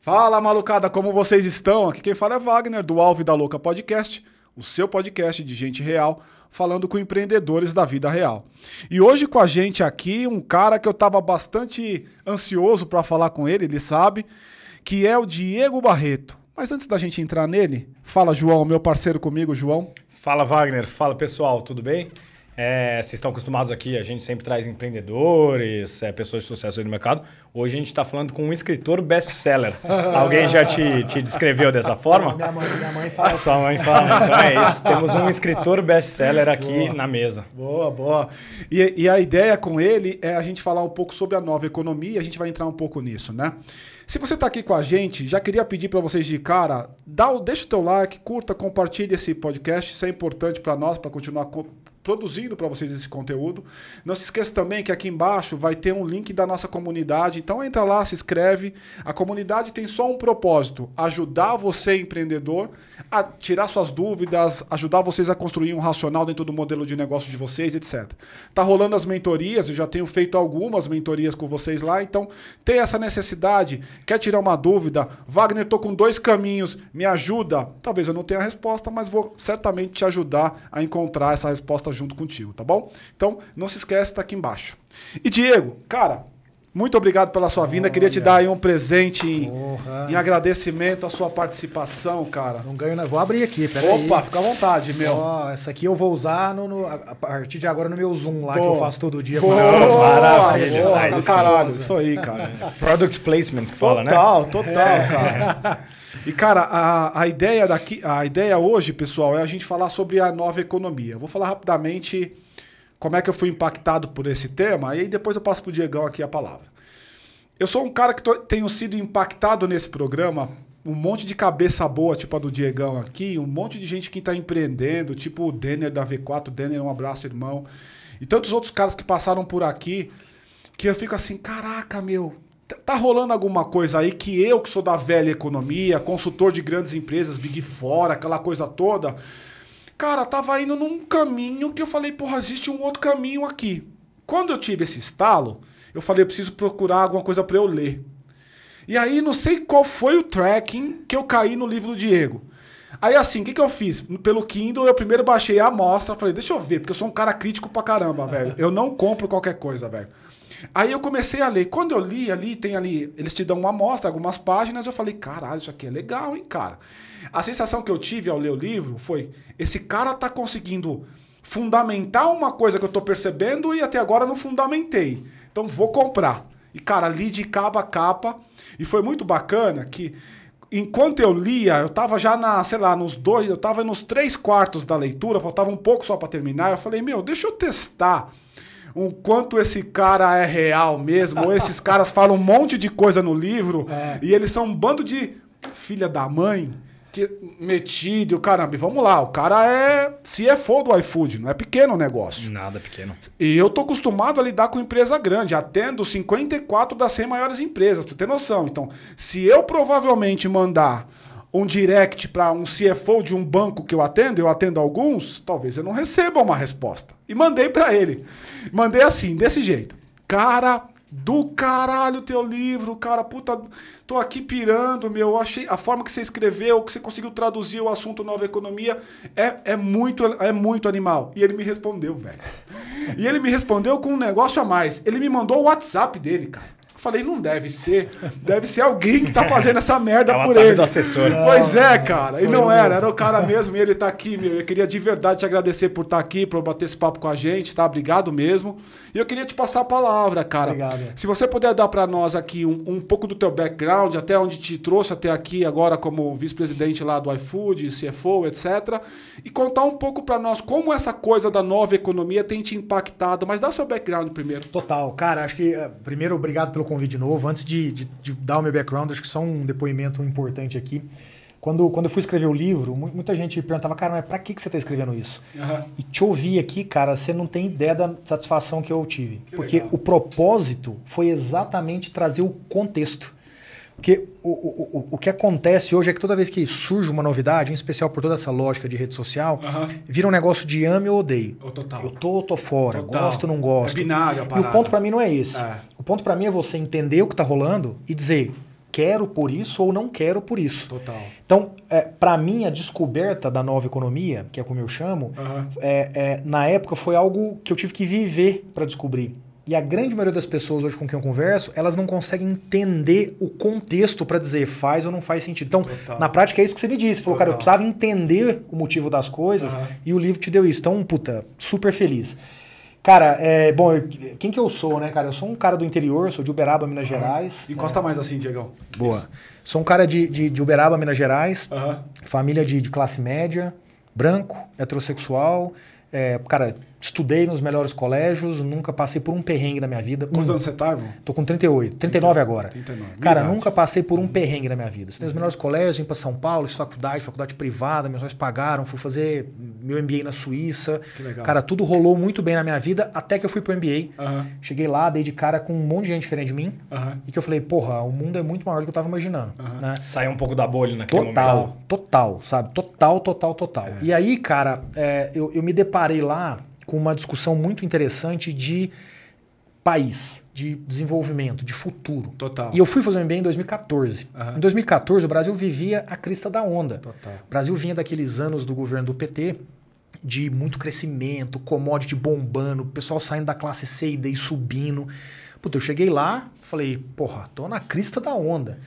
Fala malucada, como vocês estão? Aqui quem fala é Wagner, do Alve da Louca Podcast, o seu podcast de gente real, falando com empreendedores da vida real. E hoje com a gente aqui, um cara que eu estava bastante ansioso para falar com ele, ele sabe, que é o Diego Barreto. Mas antes da gente entrar nele, fala João, meu parceiro comigo, João. Fala Wagner, fala pessoal, tudo bem? É, vocês estão acostumados aqui, a gente sempre traz empreendedores, é, pessoas de sucesso no mercado. Hoje a gente está falando com um escritor best-seller. Alguém já te, te descreveu dessa forma? Minha mãe, minha mãe fala. Sua assim. mãe fala. Então é isso. Temos um escritor best-seller aqui boa, na mesa. Boa, boa. E, e a ideia com ele é a gente falar um pouco sobre a nova economia e a gente vai entrar um pouco nisso, né? Se você está aqui com a gente, já queria pedir para vocês de cara, dá, deixa o teu like, curta, compartilhe esse podcast, isso é importante para nós, para continuar produzindo para vocês esse conteúdo. Não se esqueça também que aqui embaixo vai ter um link da nossa comunidade. Então entra lá, se inscreve. A comunidade tem só um propósito: ajudar você, empreendedor, a tirar suas dúvidas, ajudar vocês a construir um racional dentro do modelo de negócio de vocês, etc. Tá rolando as mentorias, eu já tenho feito algumas mentorias com vocês lá, então tem essa necessidade, quer tirar uma dúvida, Wagner, tô com dois caminhos, me ajuda. Talvez eu não tenha a resposta, mas vou certamente te ajudar a encontrar essa resposta junto contigo, tá bom? Então, não se esquece, tá aqui embaixo. E Diego, cara, muito obrigado pela sua vinda. Olha. Queria te dar aí um presente em, em, agradecimento à sua participação, cara. Não ganho, não. Vou abrir aqui, peraí. Opa, aí. fica à vontade, meu. essa aqui eu vou usar no, no, a partir de agora no meu Zoom lá, Boa. que eu faço todo dia. Boa. Maravilha. Boa, Caralho, isso aí, cara. Product placement que fala, total, né? Total, total, é. cara. E, cara, a, a, ideia daqui, a ideia hoje, pessoal, é a gente falar sobre a nova economia. vou falar rapidamente como é que eu fui impactado por esse tema, e aí depois eu passo para o Diegão aqui a palavra. Eu sou um cara que tô, tenho sido impactado nesse programa, um monte de cabeça boa, tipo a do Diegão aqui, um monte de gente que está empreendendo, tipo o Denner da V4, Denner, um abraço, irmão, e tantos outros caras que passaram por aqui, que eu fico assim, caraca, meu, tá, tá rolando alguma coisa aí que eu, que sou da velha economia, consultor de grandes empresas, Big Fora, aquela coisa toda Cara, tava indo num caminho que eu falei, porra, existe um outro caminho aqui. Quando eu tive esse estalo, eu falei, eu preciso procurar alguma coisa para eu ler. E aí, não sei qual foi o tracking que eu caí no livro do Diego. Aí assim, o que, que eu fiz? Pelo Kindle, eu primeiro baixei a amostra, falei, deixa eu ver, porque eu sou um cara crítico pra caramba, velho. Eu não compro qualquer coisa, velho. Aí eu comecei a ler. Quando eu li ali, tem ali, eles te dão uma amostra, algumas páginas, eu falei, caralho, isso aqui é legal, hein, cara. A sensação que eu tive ao ler o livro foi, esse cara tá conseguindo fundamentar uma coisa que eu tô percebendo e até agora não fundamentei. Então vou comprar. E, cara, li de capa a capa. E foi muito bacana que enquanto eu lia, eu estava já na, sei lá, nos dois, eu estava nos três quartos da leitura, faltava um pouco só para terminar. Eu falei, meu, deixa eu testar o quanto esse cara é real mesmo. esses caras falam um monte de coisa no livro é. e eles são um bando de filha da mãe que metido, caramba, e vamos lá, o cara é CFO do iFood, não é pequeno o negócio. Nada pequeno. E eu tô acostumado a lidar com empresa grande, atendo 54 das 100 maiores empresas, pra você ter noção. Então, se eu provavelmente mandar um direct para um CFO de um banco que eu atendo, eu atendo alguns, talvez eu não receba uma resposta. E mandei para ele. Mandei assim, desse jeito. Cara, do caralho teu livro, cara, puta, tô aqui pirando, meu. achei a forma que você escreveu, que você conseguiu traduzir o assunto Nova Economia é, é muito é muito animal. E ele me respondeu, velho. E ele me respondeu com um negócio a mais. Ele me mandou o WhatsApp dele, cara. Falei, não deve ser. Deve ser alguém que tá fazendo essa merda é por ele. Do assessor. Pois é, cara. Foi e não era, era o cara mesmo e ele tá aqui, meu. Eu queria de verdade te agradecer por estar tá aqui, por bater esse papo com a gente, tá? Obrigado mesmo. E eu queria te passar a palavra, cara. Obrigado. Se você puder dar para nós aqui um, um pouco do teu background, até onde te trouxe até aqui agora como vice-presidente lá do iFood, CFO, etc. E contar um pouco para nós como essa coisa da nova economia tem te impactado. Mas dá seu background primeiro. Total. Cara, acho que, eh, primeiro, obrigado pelo convite convite de novo. Antes de, de, de, dar o meu background, acho que só um depoimento importante aqui. Quando, quando eu fui escrever o livro, muita gente perguntava, cara, mas pra que, que você está escrevendo isso? Uhum. E te ouvir aqui, cara, você não tem ideia da satisfação que eu tive. Que porque legal. o propósito foi exatamente trazer o contexto. Porque o, o, o, o que acontece hoje é que toda vez que surge uma novidade, em especial por toda essa lógica de rede social, uhum. vira um negócio de ame ou odeio. Oh, eu, total. eu tô, tô fora, total. gosto, não gosto. É binário a E o ponto para mim não é esse. É. O ponto para mim é você entender o que tá rolando e dizer quero por isso ou não quero por isso. Total. Então, é, para mim, a descoberta da nova economia, que é como eu chamo, uhum. é, é, na época foi algo que eu tive que viver para descobrir. E a grande maioria das pessoas hoje com quem eu converso, elas não conseguem entender o contexto para dizer faz ou não faz sentido. Então, Total. na prática é isso que você me disse. Você falou, Total. cara, eu precisava entender o motivo das coisas uhum. e o livro te deu isso. Então, puta, super feliz. Cara, é, bom, eu, quem que eu sou, né, cara? Eu sou um cara do interior, sou de Uberaba, Minas uhum. Gerais. Encosta né? mais assim, Diegão. Boa. Isso. Sou um cara de, de, de Uberaba, Minas Gerais, uhum. família de, de classe média, branco, heterossexual, é, cara, Estudei nos melhores colégios, nunca passei por um perrengue na minha vida. Quantos anos você tá, irmão? Tô com 38, 39 agora. 39. Cara, idade. nunca passei por um uhum. perrengue na minha vida. Estudei uhum. melhores colégios, vim para São Paulo, fiz faculdade, faculdade privada, meus pais pagaram, fui fazer meu MBA na Suíça. Que legal. Cara, tudo rolou muito bem na minha vida até que eu fui pro MBA. Uhum. Cheguei lá, dei de cara com um monte de gente diferente de mim uhum. e que eu falei, porra, o mundo é muito maior do que eu tava imaginando. Né? Saiu um pouco da bolha naquele total, momento. Total, total, sabe? Total, total, total. É. E aí, cara, é, eu, eu me deparei lá com uma discussão muito interessante de país, de desenvolvimento, de futuro. Total. E eu fui fazer o MBA em 2014. Uhum. Em 2014, o Brasil vivia a crista da onda. Total. O Brasil vinha daqueles anos do governo do PT, de muito crescimento, commodity bombando, pessoal saindo da classe C e D e subindo. Puta, eu cheguei lá, falei, porra, tô na crista da onda.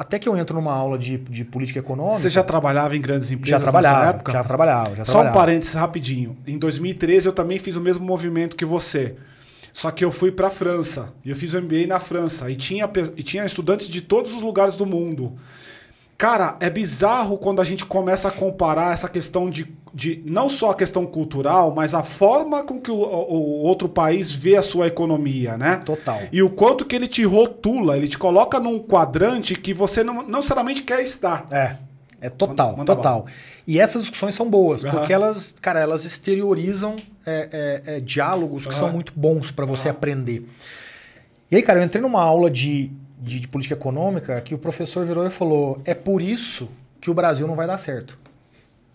Até que eu entro numa aula de, de política econômica. Você já trabalhava em grandes empresas já trabalhava, nessa época? Já trabalhava. Já Só trabalhava. um parênteses rapidinho. Em 2013 eu também fiz o mesmo movimento que você. Só que eu fui para a França. E eu fiz o MBA na França. E tinha, e tinha estudantes de todos os lugares do mundo. Cara, é bizarro quando a gente começa a comparar essa questão de, de não só a questão cultural, mas a forma com que o, o outro país vê a sua economia, né? Total. E o quanto que ele te rotula, ele te coloca num quadrante que você não, não necessariamente quer estar. É. É total, manda, manda total. E essas discussões são boas, uhum. porque elas, cara, elas exteriorizam é, é, é, diálogos que são muito bons para você uhum. aprender. E aí, cara, eu entrei numa aula de de, de política econômica que o professor virou e falou: é por isso que o Brasil não vai dar certo.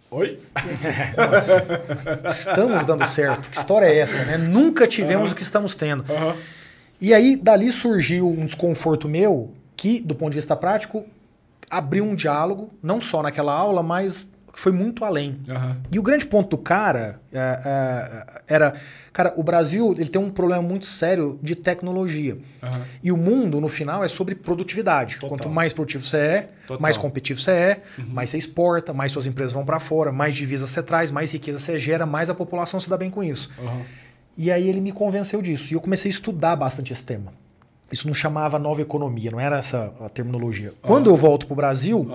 Oi? Nossa, estamos dando certo. Que história é essa, né? Nunca tivemos uhum. o que estamos tendo. Uhum. E aí, dali surgiu um desconforto meu que, do ponto de vista prático, abriu um diálogo, não só naquela aula, mas foi muito além. Uhum. E o grande ponto do cara é, é, era, cara, o Brasil ele tem um problema muito sério de tecnologia. Uhum. E o mundo, no final, é sobre produtividade. Total. Quanto mais produtivo você é, Total. mais competitivo você é, uhum. mais você exporta, mais suas empresas vão para fora, mais divisas você traz, mais riqueza você gera, mais a população se dá bem com isso. E aí ele me convenceu disso. E eu comecei a estudar bastante esse tema. Isso não chamava nova economia, não era essa a terminologia. Quando eu volto para o Brasil,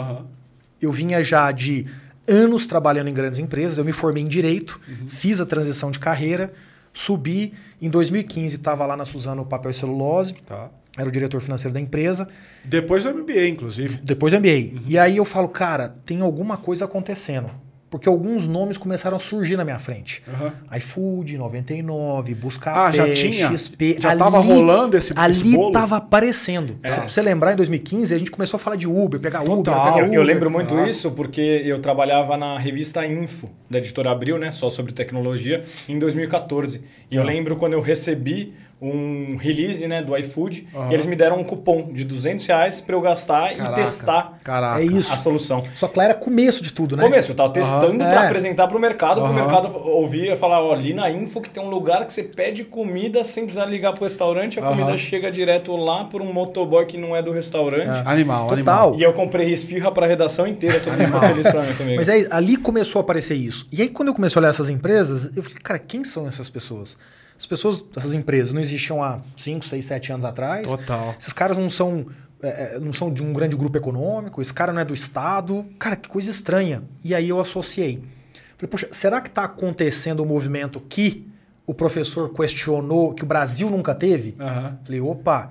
eu vinha já de anos trabalhando em grandes empresas. Eu me formei em direito, uhum. fiz a transição de carreira, subi. Em 2015 estava lá na Suzano Papel e Celulose. Tá. Era o diretor financeiro da empresa. Depois do MBA, inclusive. Depois do MBA. Uhum. E aí eu falo, cara, tem alguma coisa acontecendo porque alguns nomes começaram a surgir na minha frente. Uhum. iFood, 99, Buscar ah, já tinha? XP. Já estava rolando esse Ali estava aparecendo. É. Pra você lembrar, em 2015, a gente começou a falar de Uber, pegar Total, Uber, pegar Uber. Eu, eu lembro muito ah. isso porque eu trabalhava na revista Info, da editora Abril, né? só sobre tecnologia, em 2014. E ah. eu lembro quando eu recebi um release né, do iFood. Uhum. E eles me deram um cupom de 200 reais para eu gastar caraca, e testar caraca. É a solução. Só que lá era começo de tudo, né? Começo, eu estava testando uhum, para é. apresentar para o mercado, para o mercado ouvir e falar, ó, ali na info que tem um lugar que você pede comida sem precisar ligar para o restaurante, a comida chega direto lá por um motoboy que não é do restaurante. É. Animal, Total. animal. E eu comprei esfirra para a redação inteira, todo mundo feliz para mim comigo. Mas aí, ali começou a aparecer isso. E aí quando eu comecei a olhar essas empresas, eu falei, cara, quem são essas pessoas? As pessoas, essas empresas, não existiam há 5, 6, 7 anos atrás. Total. Esses caras não são, é, é, não são de um grande grupo econômico, esse cara não é do Estado. Cara, que coisa estranha. E aí eu associei. Falei, poxa, será que está acontecendo o um movimento que o professor questionou, que o Brasil nunca teve? Uhum. Falei, opa.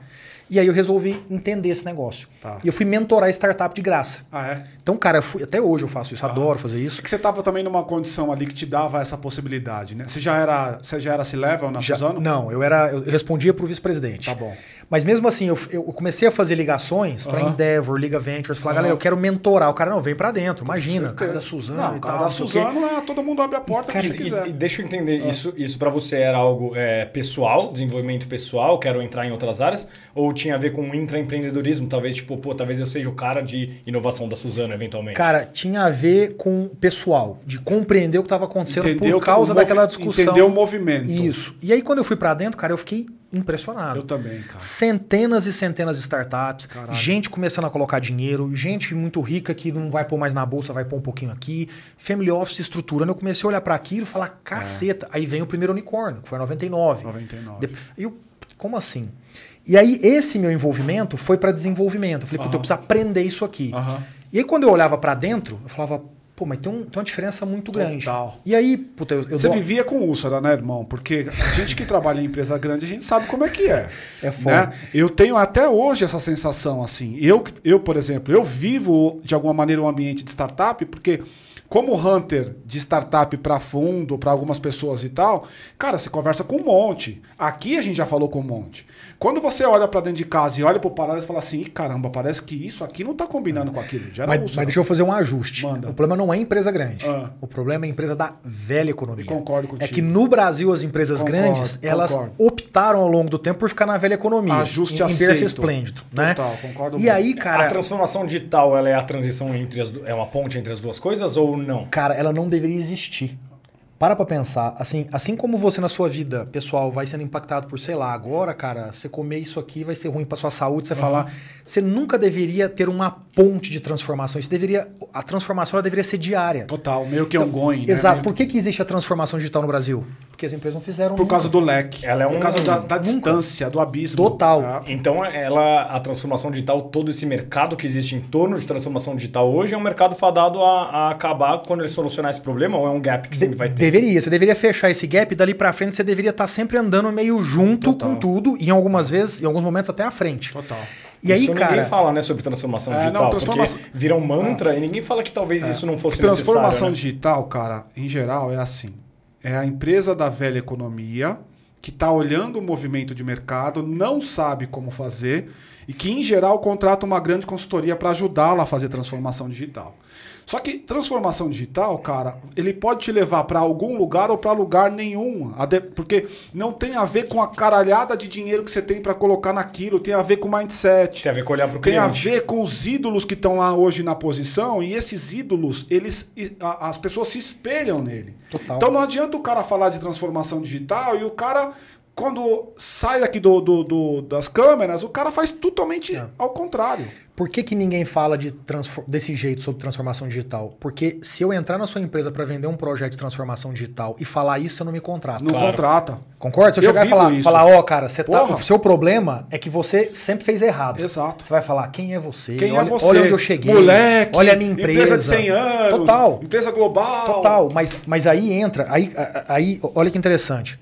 E aí eu resolvi entender esse negócio. Tá. E eu fui mentorar startup de graça. Ah, é? Então, cara, fui, até hoje eu faço isso, ah. adoro fazer isso. É que você estava também numa condição ali que te dava essa possibilidade, né? Você já era, você já era se level na já, Suzano? Não, eu era, eu respondia para o vice-presidente. Tá bom. Mas mesmo assim, eu, eu comecei a fazer ligações para uhum. Endeavor, Liga Ventures, falar, uhum. galera, eu quero mentorar. O cara, não, vem para dentro, imagina. O cara da Suzano. Não, o cara tal, da Suzana, é, todo mundo abre a porta e, cara, quiser. E, e deixa eu entender, uhum. isso, isso para você era algo é, pessoal, desenvolvimento pessoal, quero entrar em outras áreas? Ou tinha a ver com intraempreendedorismo? Talvez, tipo, pô, talvez eu seja o cara de inovação da Suzano, eventualmente. Cara, tinha a ver com pessoal, de compreender o que estava acontecendo Entendeu por causa daquela discussão. Entender o movimento. Isso. E aí, quando eu fui para dentro, cara, eu fiquei impressionado. Eu também, cara. Centenas e centenas de startups, Caralho. gente começando a colocar dinheiro, gente muito rica que não vai pôr mais na bolsa, vai pôr um pouquinho aqui, family office estruturando. Eu comecei a olhar para aquilo e falar, caceta. É. Aí vem o primeiro unicórnio, que foi 99. 99. E Eu, como assim? E aí esse meu envolvimento foi para desenvolvimento. Eu falei, uhum. eu preciso aprender isso aqui. Uhum. E aí quando eu olhava para dentro, eu falava, Pô, mas tem, um, tem uma diferença muito grande. E aí, puta, eu, eu Você dou... vivia com úlcera, né, irmão? Porque a gente que trabalha em empresa grande, a gente sabe como é que é. É né? foda. Né? Eu tenho até hoje essa sensação, assim. Eu, eu, por exemplo, eu vivo de alguma maneira um ambiente de startup, porque como hunter de startup para fundo, para algumas pessoas e tal, cara, você conversa com um monte. Aqui a gente já falou com um monte. Quando você olha para dentro de casa e olha pro paralelo e fala assim, caramba, parece que isso aqui não tá combinando com aquilo. Já mas, uso, mas né? deixa eu fazer um ajuste. Manda. O problema não é empresa grande. Ah. O problema é a empresa da velha economia. concordo contigo. É que no Brasil as empresas concordo, grandes, concordo. elas optaram ao longo do tempo por ficar na velha economia. Ajuste em, em berço esplêndido. Né? Total, concordo. E muito. aí, cara... A transformação digital, ela é a transição entre as... É uma ponte entre as duas coisas ou não? Cara, ela não deveria existir para pra pensar, assim, assim como você na sua vida pessoal vai sendo impactado por, sei lá, agora, cara, você comer isso aqui vai ser ruim pra sua saúde, você uhum. falar. Você nunca deveria ter uma ponte de transformação. Isso deveria. A transformação ela deveria ser diária. Total, meio que então, ongoing, né? Exato. Por que, que existe a transformação digital no Brasil? Porque as empresas não fizeram. Por nunca. causa do leque. Ela é um... Por causa da, da distância, do abismo. Total. Tá? Então, ela, a transformação digital, todo esse mercado que existe em torno de transformação digital hoje, é um mercado fadado a, a acabar quando ele solucionar esse problema, ou é um gap que sempre vai ter? Deveria. Você deveria fechar esse gap e dali para frente você deveria estar tá sempre andando meio junto Total. com tudo e em algumas vezes, em alguns momentos até à frente. Total. E isso aí, ninguém fala, né, sobre transformação é, digital, não, transformação... porque vira um é. mantra ah, e ninguém fala que talvez é, isso não fosse transformação necessário. Transformação né? digital, cara, em geral é assim. É a empresa da velha economia que está olhando o movimento de mercado, não sabe como fazer e que, em geral, contrata uma grande consultoria para ajudá-la a fazer transformação digital. Só que transformação digital, cara, ele pode te levar para algum lugar ou para lugar nenhum. Porque não tem a ver com a caralhada de dinheiro que você tem para colocar naquilo, tem a ver com mindset. Tem a ver com olhar pro o cliente. Tem a ver com os ídolos que estão lá hoje na posição e esses ídolos, eles as pessoas se espelham nele. Total. Então não adianta o cara falar de transformação digital e o cara quando sai daqui do, do, do, das câmeras, o cara faz totalmente é. ao contrário. Por que, que ninguém fala de desse jeito sobre transformação digital? Porque se eu entrar na sua empresa para vender um projeto de transformação digital e falar isso, eu não me contrato. Não claro. contrata. Concorda? Se eu, eu chegar e falar, falar, ó, oh, cara, você tá, o seu problema é que você sempre fez errado. Exato. Você vai falar, quem é você? Quem é olha, é você? Olha onde eu cheguei. Moleque. Olha a minha empresa. Empresa de 100 anos. Total. Empresa global. Total. Mas, mas aí entra, aí, aí, olha que interessante.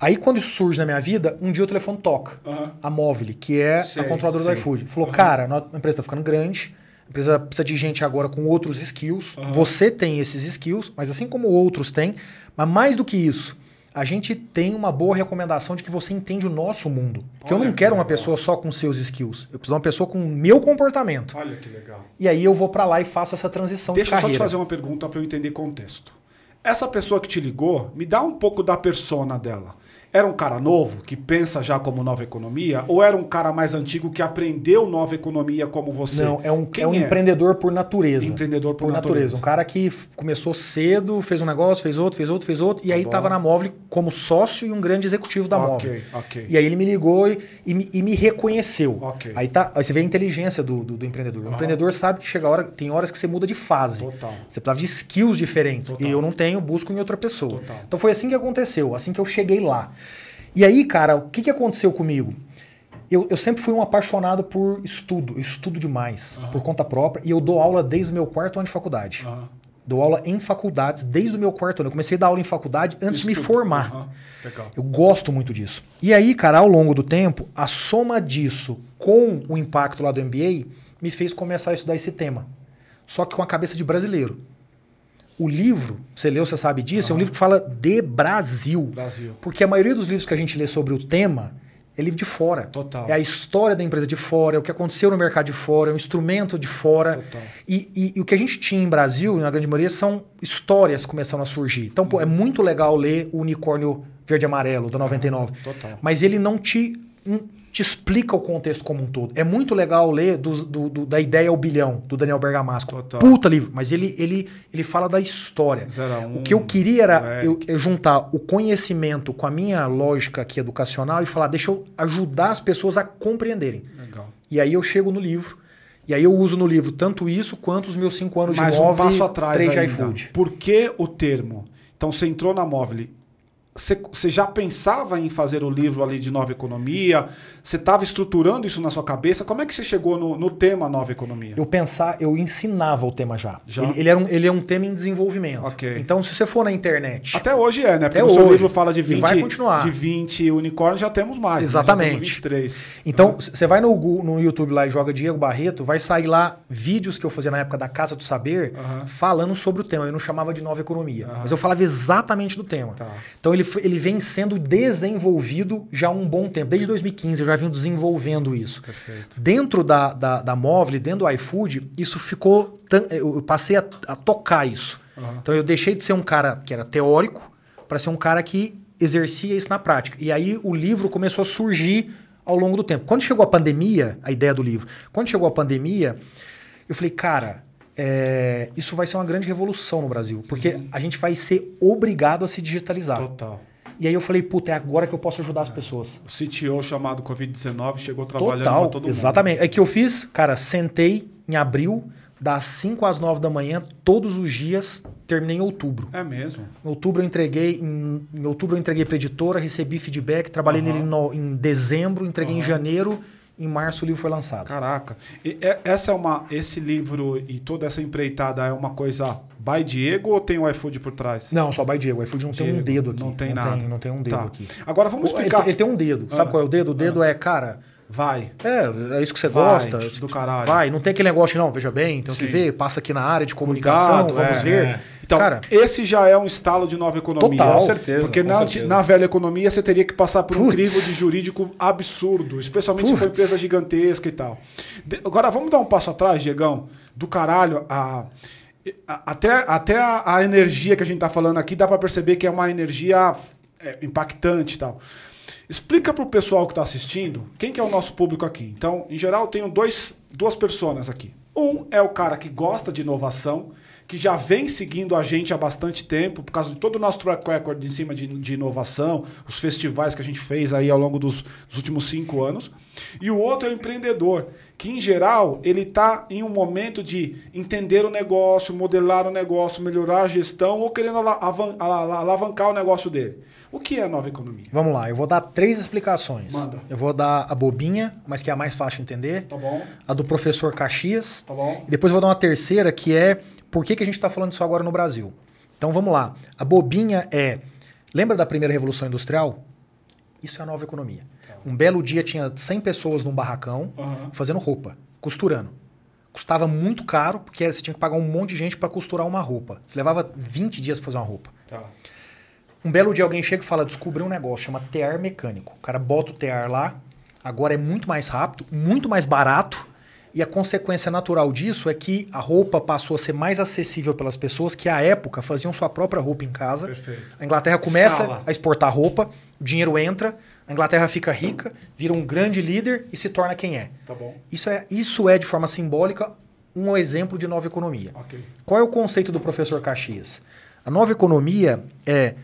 Aí, quando isso surge na minha vida, um dia o telefone toca. Uhum. A Móvel, que é sei, a controladora sei. do iFood. Falou, uhum. cara, a empresa está ficando grande, a empresa precisa de gente agora com outros skills. Uhum. Você tem esses skills, mas assim como outros têm. Mas mais do que isso, a gente tem uma boa recomendação de que você entende o nosso mundo. Porque Olha eu não quero uma pessoa só com seus skills. Eu preciso de uma pessoa com o meu comportamento. Olha que legal. E aí eu vou para lá e faço essa transição Deixa de carreira. Deixa eu só te fazer uma pergunta para eu entender contexto. Essa pessoa que te ligou, me dá um pouco da persona dela. Era um cara novo que pensa já como nova economia ou era um cara mais antigo que aprendeu nova economia como você? Não, é um, Quem é um é? empreendedor por natureza. Empreendedor por, por natureza. natureza. Um cara que começou cedo, fez um negócio, fez outro, fez outro, fez outro e tá aí estava na Móvel como sócio e um grande executivo da okay, Móvel. Ok, E aí ele me ligou e, e, me, e me reconheceu. ok Aí, tá, aí você vê a inteligência do, do, do empreendedor. Uhum. O empreendedor sabe que chega a hora, tem horas que você muda de fase. Total. Você precisava de skills diferentes. Total. E eu não tenho, busco em outra pessoa. Total. Então foi assim que aconteceu, assim que eu cheguei lá. E aí, cara, o que, que aconteceu comigo? Eu, eu sempre fui um apaixonado por estudo, eu estudo demais, uhum. por conta própria, e eu dou aula desde o meu quarto ano de faculdade. Uhum. Dou aula em faculdades desde o meu quarto ano. Eu comecei a dar aula em faculdade antes estudo. de me formar. Uhum. Legal. Eu gosto muito disso. E aí, cara, ao longo do tempo, a soma disso com o impacto lá do MBA me fez começar a estudar esse tema. Só que com a cabeça de brasileiro. O livro, você leu, você sabe disso, uhum. é um livro que fala de Brasil. Brasil. Porque a maioria dos livros que a gente lê sobre o tema é livro de fora. Total. É a história da empresa de fora, é o que aconteceu no mercado de fora, é o um instrumento de fora. Total. E, e, e, o que a gente tinha em Brasil, na grande maioria, são histórias começando a surgir. Então, pô, é uhum. muito legal ler o Unicórnio Verde e Amarelo, da 99. Total. Mas ele não te te explica o contexto como um todo. É muito legal ler do, do, do, da ideia ao bilhão, do Daniel Bergamasco. Total. Puta livro, mas ele, ele, ele fala da história. Um, o que eu queria era eu, eu juntar o conhecimento com a minha lógica aqui educacional e falar, deixa eu ajudar as pessoas a compreenderem. Legal. E aí eu chego no livro. E aí eu uso no livro tanto isso quanto os meus cinco anos Mais de móvel. Um passo atrás 3 ainda. Por que o termo? Então você entrou na móvel você já pensava em fazer o livro ali de nova economia? Você estava estruturando isso na sua cabeça? Como é que você chegou no, no, tema nova economia? Eu pensar, eu ensinava o tema já. já? Ele, ele, era um, ele é um tema em desenvolvimento. Okay. Então, se você for na internet. Até hoje é, né? Porque até o seu hoje. livro fala de 20. E vai continuar. De 20 unicórnios já temos mais. Né? Exatamente. Então, né? 23. Então, você uhum. vai no, Google, no YouTube lá e joga Diego Barreto, vai sair lá vídeos que eu fazia na época da Casa do Saber uhum. falando sobre o tema. Eu não chamava de nova economia. Uhum. Mas eu falava exatamente do tema. Tá. Então ele ele vem sendo desenvolvido já há um bom tempo. Desde 2015 eu já venho desenvolvendo isso. Perfeito. Dentro da, da, da Móvel, dentro do iFood, isso ficou. Eu passei a, a tocar isso. Uhum. Então eu deixei de ser um cara que era teórico para ser um cara que exercia isso na prática. E aí o livro começou a surgir ao longo do tempo. Quando chegou a pandemia, a ideia do livro, quando chegou a pandemia, eu falei, cara, é, isso vai ser uma grande revolução no Brasil, porque uhum. a gente vai ser obrigado a se digitalizar. Total. E aí eu falei, puta, é agora que eu posso ajudar as pessoas. O CTO chamado Covid-19 chegou trabalhando Total, todo mundo. Exatamente. É que eu fiz, cara, sentei em abril, das 5 às 9 da manhã, todos os dias, terminei em outubro. É mesmo? Em outubro eu entreguei, em, em outubro eu entreguei para editora, recebi feedback, trabalhei uhum. nele no, em dezembro, entreguei uhum. em janeiro em março o livro foi lançado. Caraca. E, é, essa é uma, esse livro e toda essa empreitada é uma coisa by Diego ou tem o iFood por trás? Não, só by Diego. O iFood não Diego, tem um dedo aqui. Não tem não nada. Tem, não tem um tá. dedo tá. aqui. Agora vamos explicar. Ele, ele tem um dedo. Sabe ah, qual é o dedo? O dedo ah. é, cara Vai. É, é isso que você vai, gosta. Do tipo, caralho. Vai, não tem aquele negócio, não, veja bem, tem que ver, passa aqui na área de comunicação, Cuidado, vamos é, ver. É. Então, Cara, esse já é um estalo de nova economia. Total. Com certeza. Porque com na, certeza. na velha economia você teria que passar por um Putz. crivo de jurídico absurdo, especialmente Putz. se for empresa gigantesca e tal. De, agora, vamos dar um passo atrás, Diegão, do caralho, a. a até, até a, a energia que a gente está falando aqui dá para perceber que é uma energia é, impactante e tal. Explica para o pessoal que está assistindo quem que é o nosso público aqui. Então, em geral, eu tenho dois, duas pessoas aqui. Um é o cara que gosta de inovação, que já vem seguindo a gente há bastante tempo, por causa de todo o nosso track record em cima de, de inovação, os festivais que a gente fez aí ao longo dos, dos últimos cinco anos. E o outro é o empreendedor, que em geral ele está em um momento de entender o negócio, modelar o negócio, melhorar a gestão ou querendo alavancar o negócio dele. O que é a nova economia? Vamos lá, eu vou dar três explicações. Manda. Eu vou dar a bobinha, mas que é a mais fácil de entender. Tá bom. A do professor Caxias. Tá bom. E depois eu vou dar uma terceira que é por que, que a gente está falando isso agora no Brasil? Então vamos lá. A bobinha é. Lembra da primeira revolução industrial? Isso é a nova economia. Um belo dia tinha 100 pessoas num barracão uhum. fazendo roupa, costurando. Custava muito caro, porque você tinha que pagar um monte de gente para costurar uma roupa. Você levava 20 dias para fazer uma roupa. Tá. Um belo dia alguém chega e fala: descobri um negócio, chama tear mecânico. O cara bota o tear lá, agora é muito mais rápido, muito mais barato e a consequência natural disso é que a roupa passou a ser mais acessível pelas pessoas que, à época, faziam sua própria roupa em casa. Perfeito. A Inglaterra começa Escala. a exportar roupa, o dinheiro entra, a Inglaterra fica rica, vira um grande líder e se torna quem é. Tá isso é, isso é de forma simbólica, um exemplo de nova economia. Okay. Qual é o conceito do professor Caxias? A nova economia é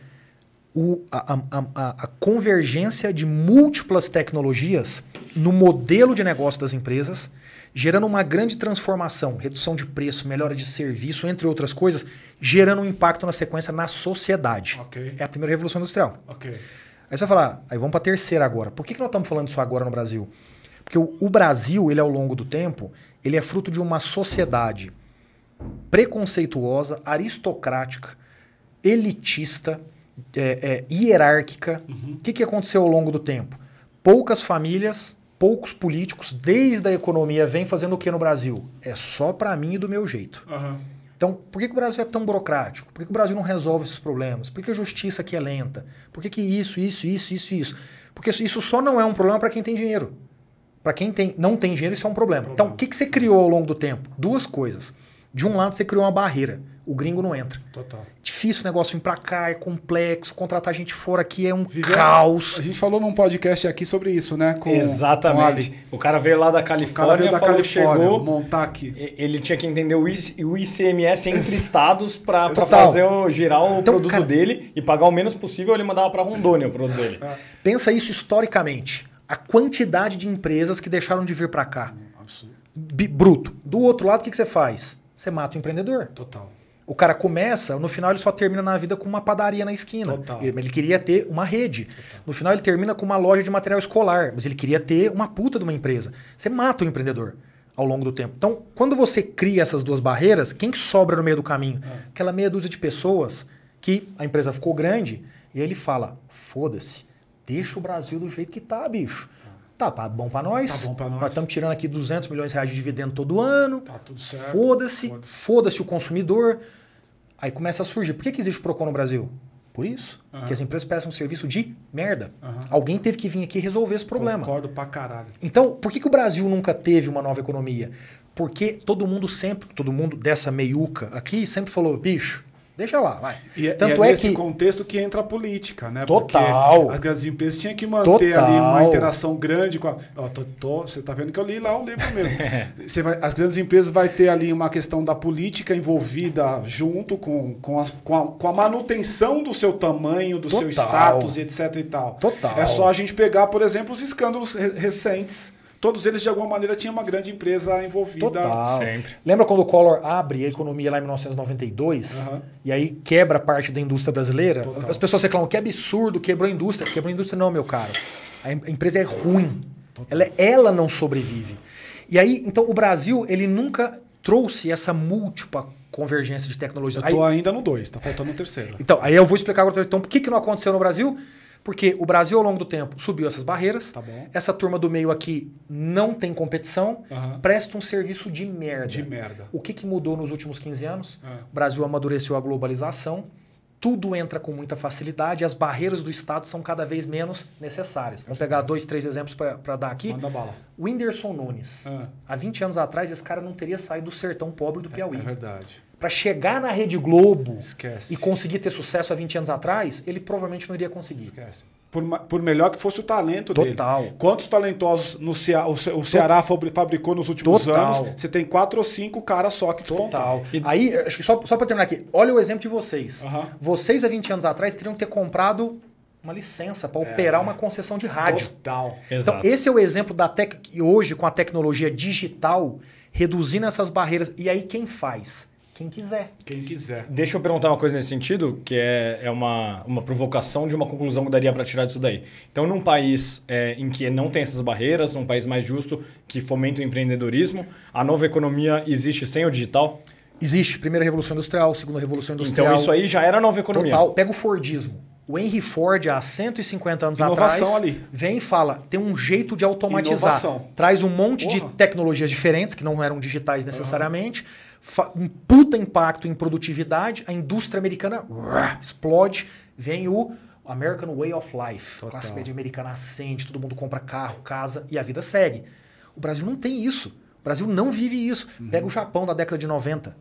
o, a, a, a, a convergência de múltiplas tecnologias no modelo de negócio das empresas gerando uma grande transformação, redução de preço, melhora de serviço, entre outras coisas, gerando um impacto na sequência na sociedade. Okay. É a primeira revolução industrial. Okay. Aí você vai falar, aí vamos para a terceira agora. Por que, que nós estamos falando isso agora no Brasil? Porque o, o Brasil, ele ao longo do tempo, ele é fruto de uma sociedade preconceituosa, aristocrática, elitista, é, é, hierárquica. Uhum. O uhum. que, que aconteceu ao longo do tempo? Poucas famílias poucos políticos, desde a economia, vêm fazendo o que no Brasil? É só para mim e do meu jeito. Uhum. Então, por que, que, o Brasil é tão burocrático? Por que, que, o Brasil não resolve esses problemas? Por que, a justiça aqui é lenta? Por que, que isso, isso, isso, isso, isso? Porque isso só não é um problema para quem tem dinheiro. Para quem tem, não tem dinheiro, isso é um problema. Então, o que, que você criou ao longo do tempo? Duas coisas. De um lado, você criou uma barreira. O gringo não entra. Total. Difícil o negócio vir para cá, é complexo. Contratar gente fora aqui é um caos. A gente falou num podcast aqui sobre isso, né? Com, Exatamente. Com o cara veio lá da Califórnia, o veio da falou Califórnia, chegou, montar aqui. Ele tinha que entender o, ICMS entre estados para fazer o, girar o então, produto cara, dele e pagar o menos possível. Ele mandava para Rondônia o produto dele. É. Pensa isso historicamente. A quantidade de empresas que deixaram de vir para cá. absurdo. Bruto. Do outro lado, o que, que você faz? Você mata o empreendedor. Total. O cara começa, no final ele só termina na vida com uma padaria na esquina. Total. Ele queria ter uma rede. Total. No final ele termina com uma loja de material escolar, mas ele queria ter uma puta de uma empresa. Você mata o empreendedor ao longo do tempo. Então, quando você cria essas duas barreiras, quem sobra no meio do caminho? É. Aquela meia dúzia de pessoas que a empresa ficou grande e aí ele fala: foda-se, deixa o Brasil do jeito que tá, bicho. Tá, tá bom para nós. Tá bom para nós. Nós estamos tirando aqui 200 milhões de reais de dividendo todo ano. Tá tudo certo. Foda-se. Foda-se foda o consumidor. Aí começa a surgir. Por que, que existe o PROCON no Brasil? Por isso. Uhum. Porque as empresas prestam um serviço de merda. Uhum. Alguém teve que vir aqui resolver esse problema. Concordo pra caralho. Então, por que, que o Brasil nunca teve uma nova economia? Porque todo mundo sempre, todo mundo dessa meiuca aqui, sempre falou, bicho, Deixa lá, vai. E, é, Tanto e é, é nesse que... contexto que entra a política, né? Total. Porque as empresas tinham que manter Total. ali uma interação grande com a. Ó, tô, tô, você está vendo que eu li lá o livro mesmo. você vai, as grandes empresas vai ter ali uma questão da política envolvida junto com, com, a, com, a, com a manutenção do seu tamanho, do Total. seu status, etc. e tal. Total. É só a gente pegar, por exemplo, os escândalos recentes todos eles, de alguma maneira, tinham uma grande empresa envolvida. Total. Sempre. Lembra quando o Collor abre a economia lá em 1992? Uhum. E aí quebra parte da indústria brasileira? Total. As pessoas reclamam que absurdo, quebrou a indústria. Quebrou a indústria não, meu caro. A empresa é ruim. Ela, ela não sobrevive. E aí, então, o Brasil, ele nunca trouxe essa múltipla convergência de tecnologia. Eu tô aí, ainda no dois, tá faltando o um terceiro. Então, aí eu vou explicar agora. Então, por que, que não aconteceu no Brasil? Porque o Brasil, ao longo do tempo, subiu essas barreiras. Tá Essa turma do meio aqui não tem competição, uhum. presta um serviço de merda. De merda. O que, que mudou nos últimos 15 anos? Uhum. O Brasil amadureceu a globalização tudo entra com muita facilidade e as barreiras do Estado são cada vez menos necessárias. Vamos pegar dois, três exemplos para dar aqui. Manda bala. Whindersson Nunes. Ah. Há 20 anos atrás, esse cara não teria saído do sertão pobre do é, Piauí. É, é verdade. Para chegar na Rede Globo Esquece. e conseguir ter sucesso há 20 anos atrás, ele provavelmente não iria conseguir. Esquece por, por, melhor que fosse o talento Total. dele. Quantos talentosos no Ceará, o, Ce, o Ceará fabricou nos últimos Total. anos? Você tem quatro ou cinco caras só que Total. E, Aí, acho que só, só para terminar aqui, olha o exemplo de vocês. Uh -huh. Vocês, há 20 anos atrás, teriam que ter comprado uma licença para é. operar uma concessão de rádio. Total. Então, Exato. Então, esse é o exemplo da tec... hoje, com a tecnologia digital, reduzindo essas barreiras. E aí, quem faz? Quem quiser. Quem quiser. Deixa eu perguntar uma coisa nesse sentido, que é, é uma, uma provocação de uma conclusão que daria para tirar disso daí. Então, num país é, em que não tem essas barreiras, um país mais justo, que fomenta o empreendedorismo, a nova economia existe sem o digital? Existe. Primeira revolução industrial, segunda revolução então, industrial. Então, isso aí já era nova economia. Total. Pega o Fordismo. O Henry Ford, há 150 anos Inovação atrás, ali. vem e fala: tem um jeito de automatizar. Inovação. Traz um monte Porra. de tecnologias diferentes, que não eram digitais necessariamente, uhum. um puta impacto em produtividade. A indústria americana explode. Vem o American Way of Life. Total. Classe média americana ascende, todo mundo compra carro, casa e a vida segue. O Brasil não tem isso. O Brasil não vive isso. Uhum. Pega o Japão da década de 90.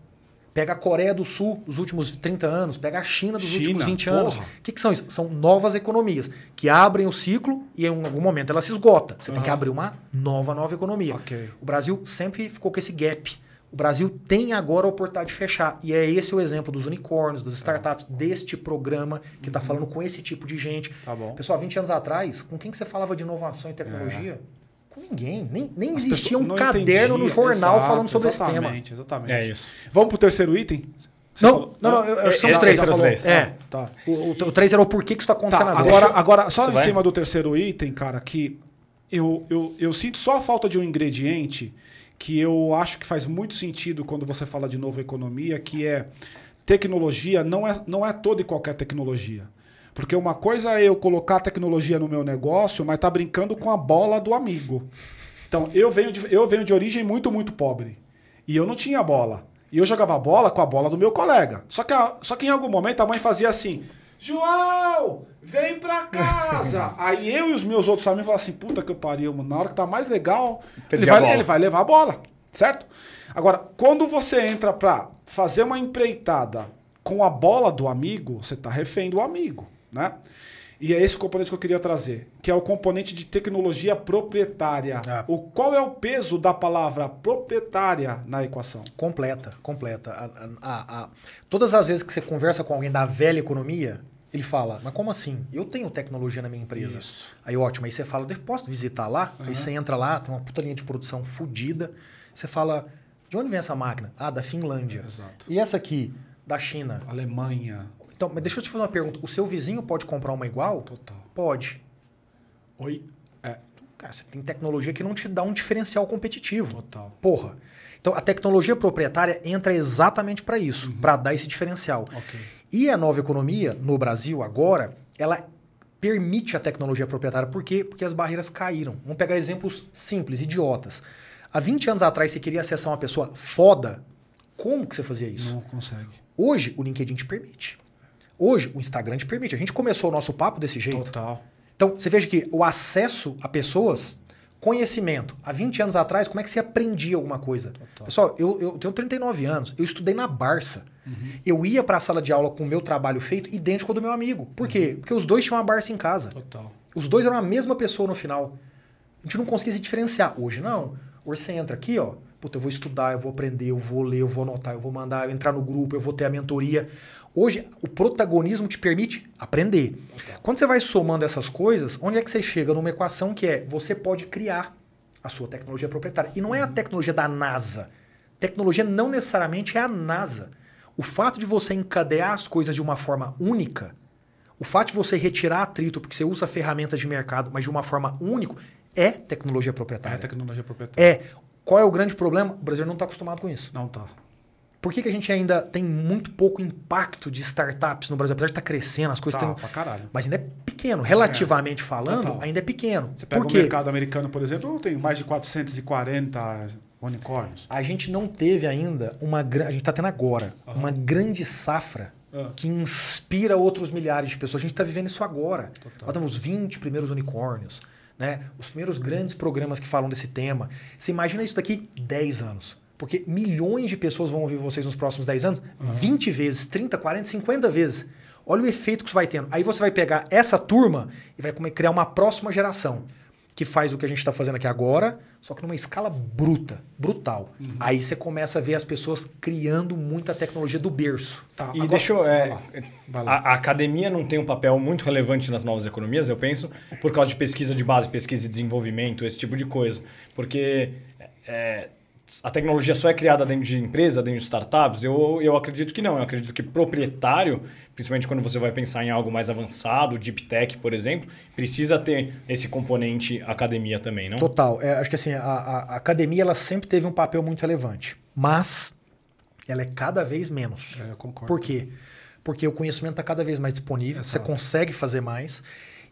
Pega a Coreia do Sul dos últimos 30 anos, pega a China dos China, últimos 20 anos. O que, que, são isso? São novas economias que abrem o ciclo e em algum momento ela se esgota. Você uhum. tem que abrir uma nova, nova economia. Okay. O Brasil sempre ficou com esse gap. O Brasil tem agora a oportunidade de fechar. E é esse o exemplo dos unicórnios, das startups, tá. deste programa que está uhum. falando com esse tipo de gente. Tá Pessoal, 20 anos atrás, com quem que você falava de inovação e tecnologia? É com ninguém. Nem, nem existia um caderno no jornal exato, falando sobre esse tema. Exatamente, exatamente. É isso. Vamos para o terceiro item? Você não, falou, não, não, eu, eu, são os três. Falou, três. É. Tá. O, o, o três era o porquê que isso está tá, acontecendo tá, agora. Agora, só em cima do terceiro item, cara, que eu, eu, eu sinto só a falta de um ingrediente que eu acho que faz muito sentido quando você fala de novo economia, que é tecnologia não é, não é toda e qualquer tecnologia. Porque uma coisa é eu colocar tecnologia no meu negócio, mas tá brincando com a bola do amigo. Então, eu venho de, eu venho de origem muito, muito pobre. E eu não tinha bola. E eu jogava bola com a bola do meu colega. Só que, a, só que em algum momento a mãe fazia assim: João, vem pra casa. Aí eu e os meus outros amigos falavam assim: puta que eu pariu, mano. Na hora que tá mais legal, ele vai, ele vai levar a bola. Certo? Agora, quando você entra pra fazer uma empreitada com a bola do amigo, você tá refém do amigo. Né? E é esse componente que eu queria trazer, que é o componente de tecnologia proprietária. Ah. O, qual é o peso da palavra proprietária na equação? Completa, completa. A, a, a, todas as vezes que você conversa com alguém da velha economia, ele fala, mas como assim? Eu tenho tecnologia na minha empresa. Isso. Aí ótimo, aí você fala, posso visitar lá? Uhum. Aí você entra lá, tem uma puta linha de produção fodida. Você fala, de onde vem essa máquina? Ah, da Finlândia. Exato. E essa aqui? Da China. Alemanha. Então, mas deixa eu te fazer uma pergunta. O seu vizinho pode comprar uma igual? Total. Pode. Oi. É. Cara, você tem tecnologia que não te dá um diferencial competitivo. Total. Porra. Então, a tecnologia proprietária entra exatamente para isso, uhum. para dar esse diferencial. Okay. E a nova economia, no Brasil, agora, ela permite a tecnologia proprietária. Por quê? Porque as barreiras caíram. Vamos pegar exemplos simples, idiotas. Há 20 anos atrás, você queria acessar uma pessoa foda. Como que você fazia isso? Não consegue. Hoje, o LinkedIn te permite. Hoje, o Instagram te permite. A gente começou o nosso papo desse jeito. Total. Então, você veja que o acesso a pessoas, conhecimento. Há 20 anos atrás, como é que você aprendia alguma coisa? Total. Pessoal, eu, eu, tenho 39 anos, eu estudei na Barça. Uhum. Eu ia para a sala de aula com o meu trabalho feito idêntico ao do meu amigo. Por quê? Uhum. Porque os dois tinham uma Barça em casa. Total. Os dois eram a mesma pessoa no final. A gente não conseguia se diferenciar. Hoje, não. Hoje você entra aqui, ó. Puta, eu vou estudar, eu vou aprender, eu vou ler, eu vou anotar, eu vou mandar, eu entrar no grupo, eu vou ter a mentoria. Hoje, o protagonismo te permite aprender. Quando você vai somando essas coisas, onde é que você chega? Numa equação que é você pode criar a sua tecnologia proprietária. E não é a uhum. tecnologia da NASA. Tecnologia não necessariamente é a NASA. O fato de você encadear as coisas de uma forma única, o fato de você retirar atrito porque você usa ferramentas de mercado, mas de uma forma única, é tecnologia proprietária. É tecnologia proprietária. É. Qual é o grande problema? O Brasil não está acostumado com isso. Não está. Por que, que a gente ainda tem muito pouco impacto de startups no Brasil? Apesar de estar tá crescendo, as coisas estão. Tá, pra caralho. Mas ainda é pequeno. Relativamente é. falando, Total. ainda é pequeno. Você pega o mercado americano, por exemplo, tem mais de 440 unicórnios. A gente não teve ainda uma grande. A gente está tendo agora uhum. uma grande safra ah. que inspira outros milhares de pessoas. A gente está vivendo isso agora. Total. Nós temos os 20 primeiros unicórnios. Né? Os primeiros grandes programas que falam desse tema. Você imagina isso daqui 10 anos. Porque milhões de pessoas vão ouvir vocês nos próximos 10 anos, uhum. 20 vezes, 30, 40, 50 vezes. Olha o efeito que isso vai tendo. Aí você vai pegar essa turma e vai criar uma próxima geração que faz o que a gente está fazendo aqui agora, só que numa escala bruta, brutal. Uhum. Aí você começa a ver as pessoas criando muita tecnologia do berço. Tá, e agora... deixa eu... É, a, a, academia não tem um papel muito relevante nas novas economias, eu penso, por causa de pesquisa de base, pesquisa e desenvolvimento, esse tipo de coisa. Porque... É, a tecnologia só é criada dentro de empresa, dentro de startups? Eu, eu acredito que não. Eu acredito que proprietário, principalmente quando você vai pensar em algo mais avançado, deep tech, por exemplo, precisa ter esse componente academia também, não? Total. É, acho que assim, a, a, academia ela sempre teve um papel muito relevante, mas ela é cada vez menos. É, eu concordo. Por quê? Porque o conhecimento está cada vez mais disponível, Exato. você consegue fazer mais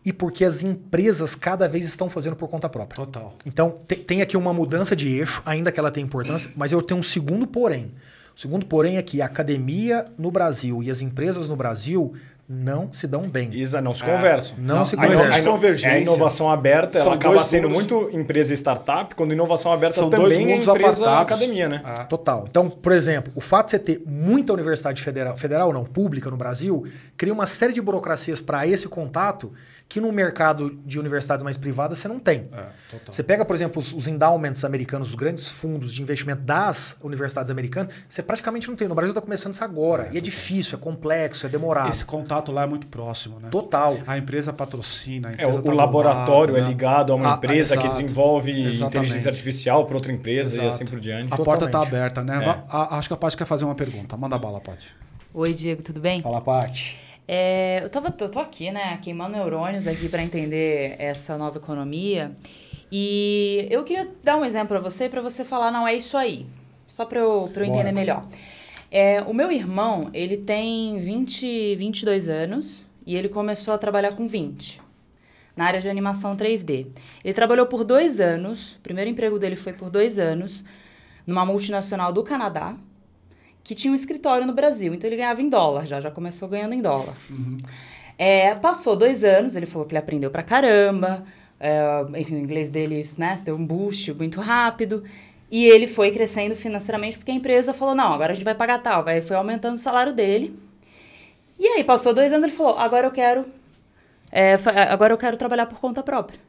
e porque as empresas cada vez estão fazendo por conta própria. Total. Então, tem aqui uma mudança de eixo, ainda que ela tenha importância, mas eu tenho um segundo porém. O segundo porém é que a academia no Brasil e as empresas no Brasil não se dão bem. Isa, não se ah, conversam. É, não, não, se conversam. Não a, a, inovação aberta ela acaba sendo mundos. muito empresa startup, quando inovação aberta São também é empresa academia, né? Ah. Total. Então, por exemplo, o fato de você ter muita universidade federal, federal não, pública no Brasil, cria uma série de burocracias para esse contato que no mercado de universidades mais privadas você não tem. É, você pega, por exemplo, os, os, endowments americanos, os grandes fundos de investimento das universidades americanas, você praticamente não tem. No Brasil está começando isso agora. É, e é difícil, é complexo, é demorado. Esse contato lá é muito próximo, né? Total. A empresa patrocina, a é, empresa é, O, tá laboratório lado, é né? é ligado a uma a, ah, empresa a, que desenvolve exatamente. inteligência artificial para outra empresa Exato. e assim por diante. A tá Totalmente. porta está aberta, né? É. acho que a Paty quer fazer uma pergunta. Manda bala, Paty. Oi, Diego, tudo bem? Fala, Paty. É, eu, tava, eu tô aqui, né, queimando neurônios aqui para entender essa nova economia. E eu queria dar um exemplo para você, para você falar, não, é isso aí. Só para eu, pra eu entender melhor. É, o meu irmão, ele tem 20, 22 anos e ele começou a trabalhar com 20, na área de animação 3D. Ele trabalhou por dois anos, o primeiro emprego dele foi por dois anos, numa multinacional do Canadá, que tinha um escritório no Brasil. Então ele ganhava em dólar já, já começou ganhando em dólar. Uhum. É, passou dois anos, ele falou que ele aprendeu pra caramba. É, enfim, o inglês dele né, deu um boost muito rápido. E ele foi crescendo financeiramente porque a empresa falou: não, agora a gente vai pagar tal. Aí foi aumentando o salário dele. E aí passou dois anos, ele falou: agora eu quero. É, agora eu quero trabalhar por conta própria.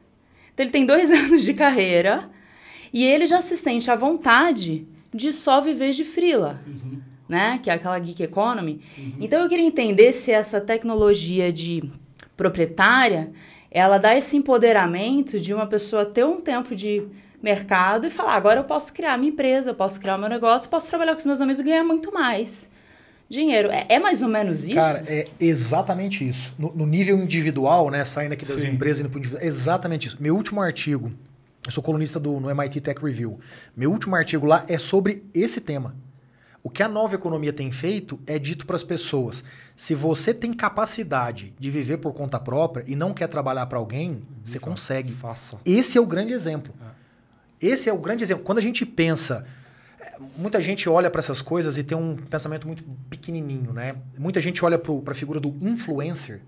Então ele tem dois anos de carreira e ele já se sente à vontade de só viver de frila. Uhum né? Que é aquela Geek economy. Uhum. Então eu queria entender se essa tecnologia de proprietária, ela dá esse empoderamento de uma pessoa ter um tempo de mercado e falar, agora eu posso criar minha empresa, eu posso criar meu negócio, posso trabalhar com os meus amigos e ganhar muito mais dinheiro. É, é, mais ou menos isso? Cara, é exatamente isso. No, no nível individual, né? Saindo aqui das Sim. empresas indo para o individual. É exatamente isso. Meu último artigo, eu sou colunista do, no MIT Tech Review. Meu último artigo lá é sobre esse tema. O que a nova economia tem feito é dito para as pessoas: se você tem capacidade de viver por conta própria e não quer trabalhar para alguém, uhum. você então, consegue. Faça. Esse é o grande exemplo. É. Esse é o grande exemplo. Quando a gente pensa, é, muita gente olha para essas coisas e tem um pensamento muito pequenininho, né? Muita gente olha para a figura do influencer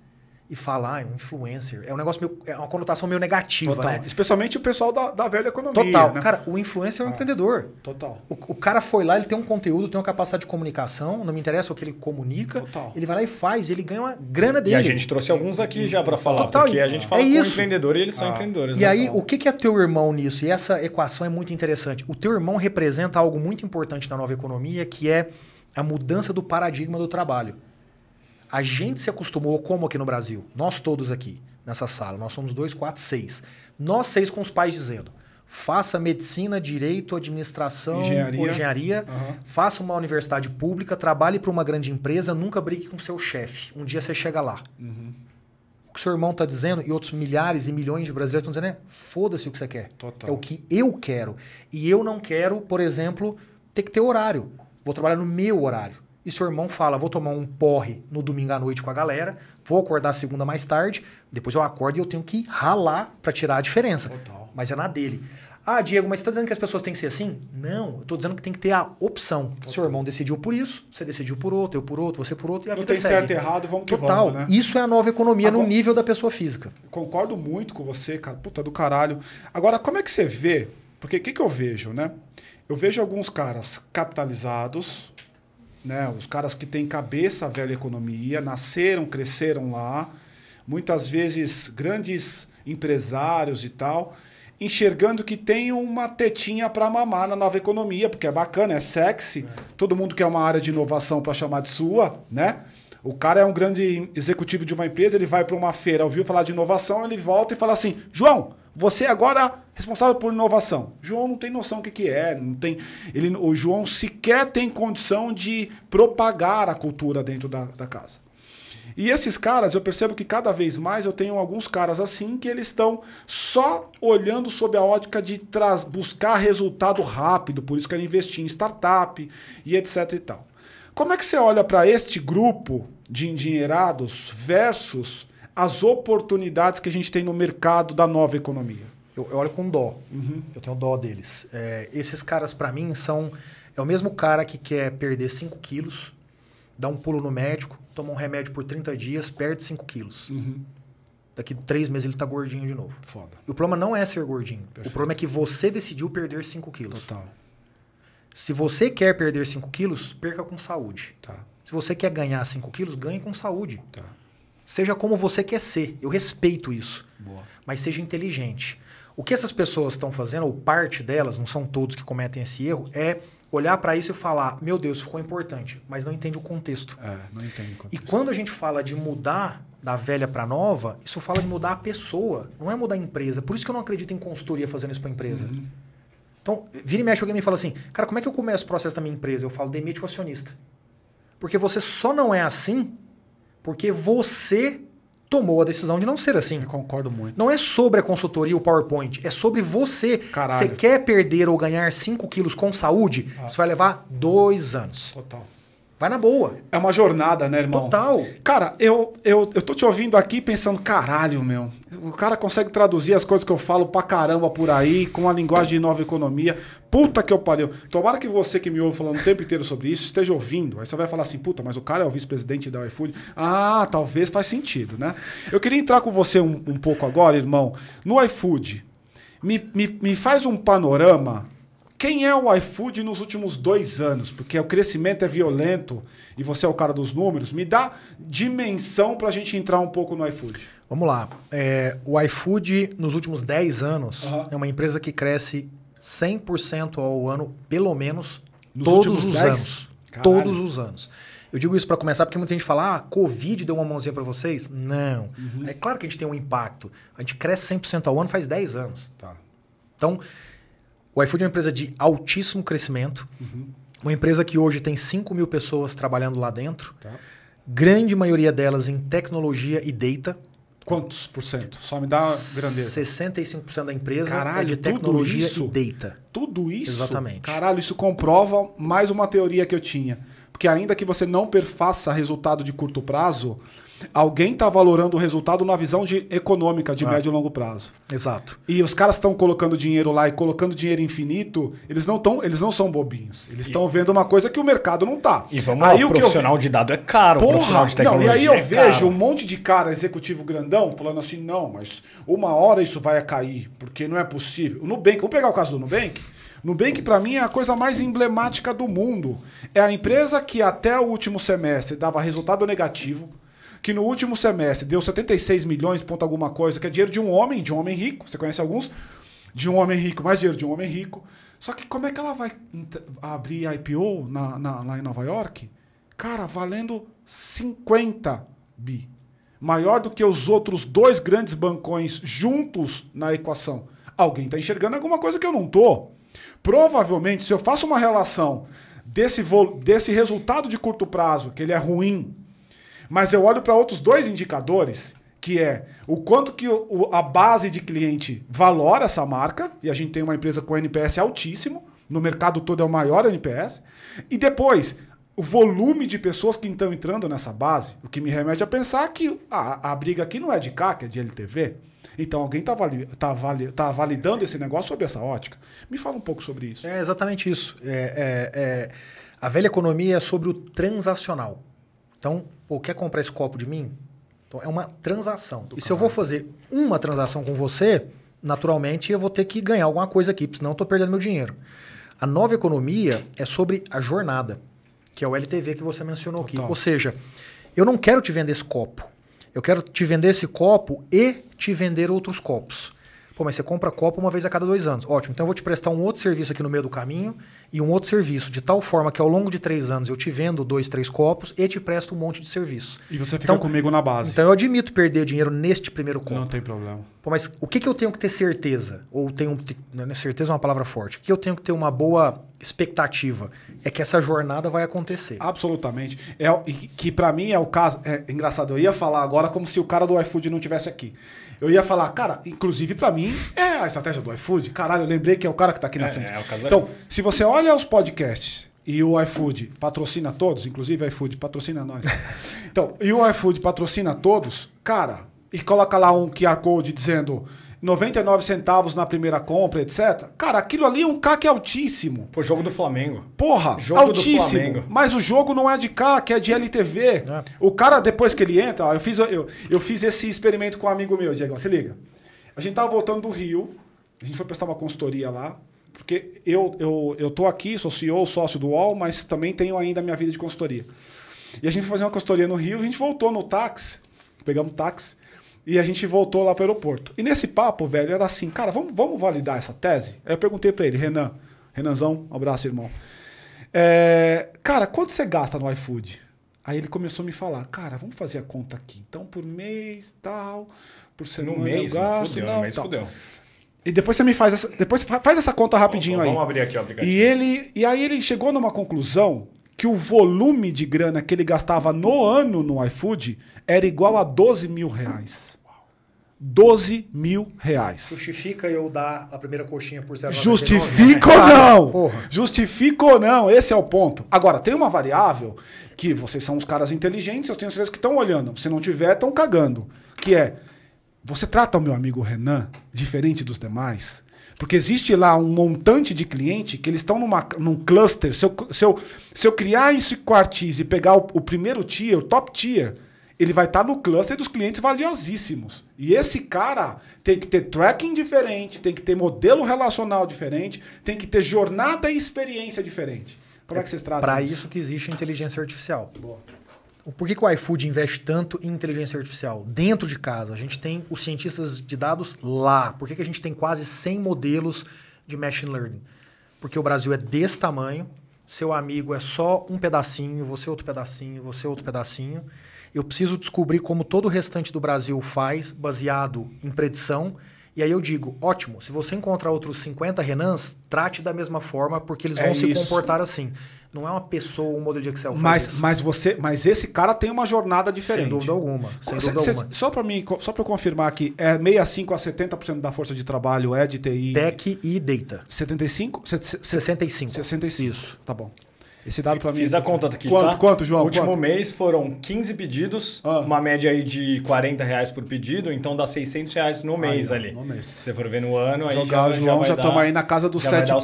e falar, ah, um influencer. É um negócio meio, é uma conotação meio negativa, Total. né? Especialmente o pessoal da, da velha economia. Total. Né? Cara, o influencer é um ah, empreendedor. Total. O, o, cara foi lá, ele tem um conteúdo, tem uma capacidade de comunicação, não me interessa o que ele comunica. Total. Ele vai lá e faz, ele ganha uma grana dele. E a gente trouxe alguns aqui já para falar, Total. porque a gente fala é isso. com empreendedor e eles ah. são empreendedores. E né? aí, o que é teu irmão nisso? E essa equação é muito interessante. O teu irmão representa algo muito importante na nova economia, que é a mudança do paradigma do trabalho. A gente se acostumou como aqui no Brasil, nós todos aqui nessa sala, nós somos dois, quatro, seis. Nós seis com os pais dizendo: faça medicina, direito, administração, engenharia, engenharia uhum. faça uma universidade pública, trabalhe para uma grande empresa, nunca brigue com seu chefe. Um dia você chega lá. Uhum. O que seu irmão está dizendo e outros milhares e milhões de brasileiros estão dizendo é: foda-se o que você quer. Total. É o que eu quero. E eu não quero, por exemplo, ter que ter horário. Vou trabalhar no meu horário e seu irmão fala: vou tomar um porre no domingo à noite com a galera, vou acordar segunda mais tarde, depois eu acordo e eu tenho que ralar para tirar a diferença. Total. Mas é na dele. Ah, Diego, mas você está dizendo que as pessoas têm que ser assim? Não, eu estou dizendo que tem que ter a opção. Total. Seu irmão decidiu por isso, você decidiu por outro, eu por outro, você por outro, e a Não vida tem segue. certo e errado, vamos que Total, vamos, né? isso é a nova economia Agora, no nível da pessoa física. Concordo muito com você, cara, puta do caralho. Agora, como é que você vê? Porque o que, que eu vejo, né? Eu vejo alguns caras capitalizados, né? Os caras que têm cabeça velha economia, nasceram, cresceram lá, muitas vezes grandes empresários e tal, enxergando que tem uma tetinha para mamar na nova economia, porque é bacana, é sexy, é. todo mundo quer uma área de inovação para chamar de sua, né? O cara é um grande executivo de uma empresa, ele vai para uma feira, ouviu falar de inovação, ele volta e fala assim: João, você agora responsável por inovação. João não tem noção do que, é, não tem, ele, o João sequer tem condição de propagar a cultura dentro da, da casa. E esses caras, eu percebo que cada vez mais eu tenho alguns caras assim que eles estão só olhando sob a ótica de buscar resultado rápido, por isso querem investir em startup e etc e tal. Como é que você olha para este grupo de engenheirados versus as oportunidades que a gente tem no mercado da nova economia? eu, eu olho com dó. Uhum. Eu tenho dó deles. É, esses caras, para mim, são. É o mesmo cara que quer perder 5 quilos, dá um pulo no médico, toma um remédio por 30 dias, perde 5 quilos. Uhum. Daqui três meses ele tá gordinho de novo. Foda. E o problema não é ser gordinho. Perfeito. O problema é que você decidiu perder 5 quilos. Total. Se você quer perder 5 quilos, perca com saúde. Tá. Se você quer ganhar 5 quilos, ganhe com saúde. Tá. Seja como você quer ser. Eu respeito isso. Boa. Mas seja inteligente. O que essas pessoas estão fazendo, ou parte delas, não são todos que cometem esse erro, é olhar para isso e falar: meu Deus, ficou importante, mas não entende o contexto. É, não entende o contexto. E quando a gente fala de mudar da velha para nova, isso fala de mudar a pessoa, não é mudar a empresa. Por isso que eu não acredito em consultoria fazendo isso para empresa. Uhum. Então, vira e mexe, alguém me fala assim: cara, como é que eu começo o processo da minha empresa? Eu falo: demite o acionista. Porque você só não é assim porque você tomou a decisão de não ser assim. Eu concordo muito. Não é sobre a consultoria e o PowerPoint, é sobre você. Caralho. Você quer perder ou ganhar 5 quilos com saúde? Ah. Isso vai levar dois anos. Total. Vai na boa. É uma jornada, né, irmão? Total. Cara, eu, eu, eu tô te ouvindo aqui pensando, caralho, meu. O cara consegue traduzir as coisas que eu falo pra caramba por aí, com a linguagem de nova economia. Puta que eu pariu. Tomara que você que me ouve falando o tempo inteiro sobre isso esteja ouvindo. Aí você vai falar assim, puta, mas o cara é o vice-presidente da iFood. Ah, talvez faz sentido, né? Eu queria entrar com você um, um pouco agora, irmão. No iFood, me, me, me faz um panorama quem é o iFood nos últimos dois anos? Porque o crescimento é violento e você é o cara dos números. Me dá dimensão para a gente entrar um pouco no iFood. Vamos lá. É, o iFood, nos últimos 10 anos, uhum. é uma empresa que cresce 100% ao ano, pelo menos, nos todos os 10? anos. Caralho. Todos os anos. Eu digo isso para começar porque muita gente fala, ah, Covid deu uma mãozinha para vocês. Não. Uhum. É claro que a gente tem um impacto. A gente cresce 100% ao ano faz 10 anos. Tá. Então, o iFood é uma empresa de altíssimo crescimento. Uhum. Uma empresa que hoje tem 5 mil pessoas trabalhando lá dentro. Tá. Grande maioria delas em tecnologia e data. Quantos por cento? Só me dá grandeza. 65% da empresa é Caralho, é de tecnologia isso, e data. Tudo isso? Exatamente. Caralho, isso comprova mais uma teoria que eu tinha. Porque ainda que você não perfaça resultado de curto prazo, Alguém está valorando o resultado na visão de econômica de ah. médio e longo prazo. Exato. E os caras estão colocando dinheiro lá e colocando dinheiro infinito, eles não tão, eles não são bobinhos. Eles estão vendo uma coisa que o mercado não tá. E vamos aí, lá, o profissional eu... de dado é caro, Porra, profissional de tecnologia. Não, e aí eu é vejo caro. um monte de cara executivo grandão falando assim: "Não, mas uma hora isso vai cair, porque não é possível". O Nubank, vamos pegar o caso do Nubank? Nubank, para mim, é a coisa mais emblemática do mundo. É a empresa que até o último semestre dava resultado negativo, que no último semestre deu 76 milhões, ponto alguma coisa, que é dinheiro de um homem, de um homem rico, você conhece alguns? De um homem rico, mais dinheiro de um homem rico. Só que como é que ela vai abrir IPO na, na, lá em Nova York? Cara, valendo 50 bi. Maior do que os outros dois grandes bancões juntos na equação. Alguém está enxergando alguma coisa que eu não tô. Provavelmente, se eu faço uma relação desse, desse resultado de curto prazo, que ele é ruim, mas eu olho para outros dois indicadores, que é o quanto que o, a base de cliente valora essa marca, e a gente tem uma empresa com NPS altíssimo, no mercado todo é o maior NPS, e depois o volume de pessoas que estão entrando nessa base, o que me remete a pensar que a, a briga aqui não é de CAC, é de LTV. Então alguém está vali tá vali tá validando esse negócio sob essa ótica. Me fala um pouco sobre isso. É exatamente isso. É, é, é, a velha economia é sobre o transacional. Então, pô, quer comprar esse copo de mim? Então, é uma transação. Do e caralho. se eu vou fazer uma transação com você, naturalmente eu vou ter que ganhar alguma coisa aqui, senão eu estou perdendo meu dinheiro. A nova economia é sobre a jornada, que é o LTV que você mencionou Total. aqui. Ou seja, eu não quero te vender esse copo. Eu quero te vender esse copo e te vender outros copos. Pô, mas você compra copo uma vez a cada dois anos. Ótimo, então eu vou te prestar um outro serviço aqui no meio do caminho e um outro serviço, de tal forma que ao longo de três anos eu te vendo dois, três copos e te presto um monte de serviço. E você fica então, comigo na base. Então eu admito perder dinheiro neste primeiro copo. Não tem problema. Pô, mas o que, que eu tenho que ter certeza? Ou tenho. Né, né, certeza é uma palavra forte. O que eu tenho que ter uma boa expectativa é que essa jornada vai acontecer. Absolutamente. É, que para mim é o caso. É engraçado, eu ia falar agora como se o cara do iFood não tivesse aqui. Eu ia falar, cara, inclusive para mim é a estratégia do iFood. Caralho, eu lembrei que é o cara que tá aqui na é, frente. É, é então, se você olha os podcasts e o iFood patrocina todos, inclusive o iFood patrocina nós. então, e o iFood patrocina todos, cara, e coloca lá um QR Code dizendo 99 centavos na primeira compra, etc. Cara, aquilo ali é um CAC altíssimo. Pô, jogo do Flamengo. Porra, jogo altíssimo. Flamengo. Mas o jogo não é de CAC, é de LTV. É. O cara, depois que ele entra, ó, eu fiz, eu, eu fiz esse experimento com um amigo meu, Diego, se liga. A gente tava voltando do Rio, a gente foi prestar uma consultoria lá, porque eu, eu, eu tô aqui, sou CEO, sócio do UOL, mas também tenho ainda a minha vida de consultoria. E a gente foi fazer uma consultoria no Rio, a gente voltou no táxi, pegamos táxi, e a gente voltou lá pro aeroporto. E nesse papo, velho, era assim, cara, vamos, vamos validar essa tese? Aí eu perguntei para ele, Renan, Renanzão, um abraço, irmão. É, cara, quanto você gasta no iFood? Aí ele começou a me falar, cara, vamos fazer a conta aqui. Então, por mês, tal, por semana no mês, eu gasto. Fudeu, né? não, no mês tal. fudeu. E depois você me faz essa, depois faz essa conta rapidinho vamos, aí. Vamos abrir aqui obrigado. E, ele, e aí ele chegou numa conclusão que o volume de grana que ele gastava no ano no iFood era igual a 12 mil reais. 12 mil reais. Justifica eu dar a primeira coxinha por 0,99? Né? Justifica ah, ou não? Justifica ou não? Esse é o ponto. Agora, tem uma variável que vocês são os caras inteligentes, eu tenho certeza que estão olhando. Se não tiver, estão cagando. Que é, você trata o meu amigo Renan diferente dos demais? Porque existe lá um montante de cliente que eles estão numa, num cluster. Se eu, se, eu, se eu criar esse quartis e pegar o, o primeiro tier, o top tier ele vai estar tá no cluster dos clientes valiosíssimos. E esse cara tem que ter tracking diferente, tem que ter modelo relacional diferente, tem que ter jornada e experiência diferente. Como é, é que vocês tratam Para isso? isso que existe a inteligência artificial. Boa. Por que, que o iFood investe tanto em inteligência artificial? Dentro de casa, a gente tem os cientistas de dados lá. Por que, que a gente tem quase 100 modelos de machine learning? Porque o Brasil é desse tamanho, seu amigo é só um pedacinho, você outro pedacinho, você outro pedacinho eu preciso descobrir como todo o restante do Brasil faz, baseado em predição. E aí eu digo, ótimo, se você encontrar outros 50 Renans, trate da mesma forma, porque eles é vão é se isso. comportar assim. Não é uma pessoa, um modelo de Excel. Mas, isso. mas você, mas esse cara tem uma jornada diferente. Sem dúvida alguma. Sem dúvida cê, alguma. só para mim, só para confirmar que é 65 a 70% da força de trabalho é de TI. Tech e data. 75? 65. 65. 65. Isso. Tá bom. Esse dado para mim. Fiz é a conta aqui. Quanto, tá? quanto João? No último quanto? mês foram 15 pedidos, ah. uma média aí de 40 reais por pedido, então dá 600 reais no mês aí, ali. No mês. Se você for ver no ano, aí Jogar, já, João, já estamos aí na casa dos 7 pau,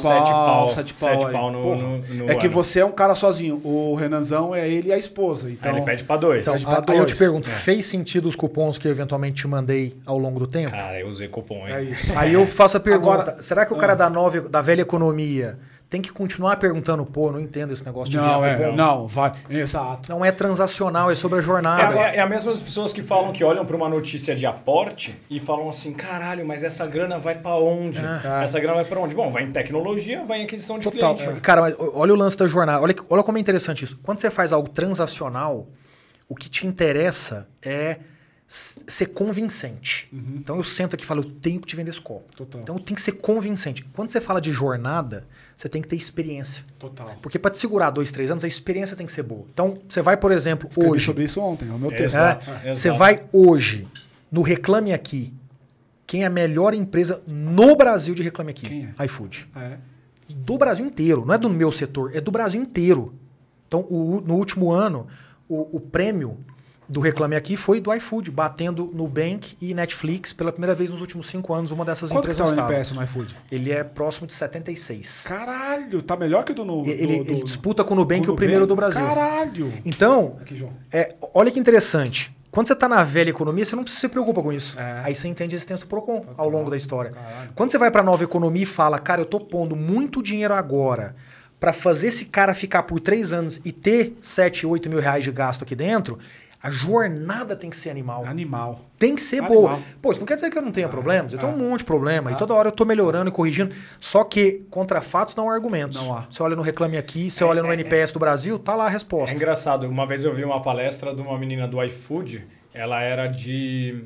7 pau. pau, pau no, no, no, É que ano. você é um cara sozinho. O Renanzão é ele e a esposa. Então... Aí ele pede para dois. Então, pra aí dois. eu te pergunto, é. fez sentido os cupons que eu eventualmente te mandei ao longo do tempo? Cara, eu usei cupom, hein? É aí eu faço a pergunta: Agora, será que o cara ah. da, nova, da velha economia tem que continuar perguntando, pô, não entendo esse negócio de Não, é, é, bom. não, vai, exato. Não é transacional, é sobre a jornada. É, é, é a mesma das pessoas que falam que olham para uma notícia de aporte e falam assim, caralho, mas essa grana vai para onde? É. é. Essa grana vai para onde? Bom, vai em tecnologia, vai em aquisição de Total. cliente. Cara, mas olha o lance da jornada, olha, olha como é interessante isso. Quando você faz algo transacional, o que te interessa é ser convincente. Uhum. Então eu sento aqui e falo, eu tenho que te vender esse copo. Total. Então tem que ser convincente. Quando você fala de jornada, você tem que ter experiência. Total. Porque para te segurar dois, três anos, a experiência tem que ser boa. Então você vai, por exemplo, Escrevi hoje. sobre isso ontem, é o meu é, texto. É, você vai hoje no Reclame Aqui. Quem é a melhor empresa no Brasil de Reclame Aqui? Quem é? iFood. É. Do Brasil inteiro, não é do meu setor, é do Brasil inteiro. Então, o, no último ano, o, o prêmio do Reclame Aqui foi do iFood, batendo Nubank e Netflix pela primeira vez nos últimos cinco anos, uma dessas Quanto empresas. Quanto tá o NPS no iFood? Ele é próximo de 76. Caralho, tá melhor que do Nubank. Ele, do, do, disputa com o Nubank, com o primeiro do Brasil. Caralho! Então, Aqui, é, olha que interessante. Quando você está na velha economia, você não se preocupa com isso. É. Aí você entende a existência do Procon tá ao longo da história. Caralho. Quando você vai para a nova economia e fala, cara, eu estou pondo muito dinheiro agora para fazer esse cara ficar por três anos e ter 7, 8 mil reais de gasto aqui dentro, a jornada tem que ser animal. Animal. Tem que ser animal. boa. Pô, isso não quer dizer que eu não tenha ah, problemas. Eu ah, tenho um ah, monte de problema. Ah, e toda hora eu tô melhorando e corrigindo. Só que contra fatos não há argumentos. Não há. Você olha no Reclame Aqui, você é, olha no é, NPS é, do Brasil, tá lá a resposta. É engraçado. Uma vez eu vi uma palestra de uma menina do iFood. Ela era de...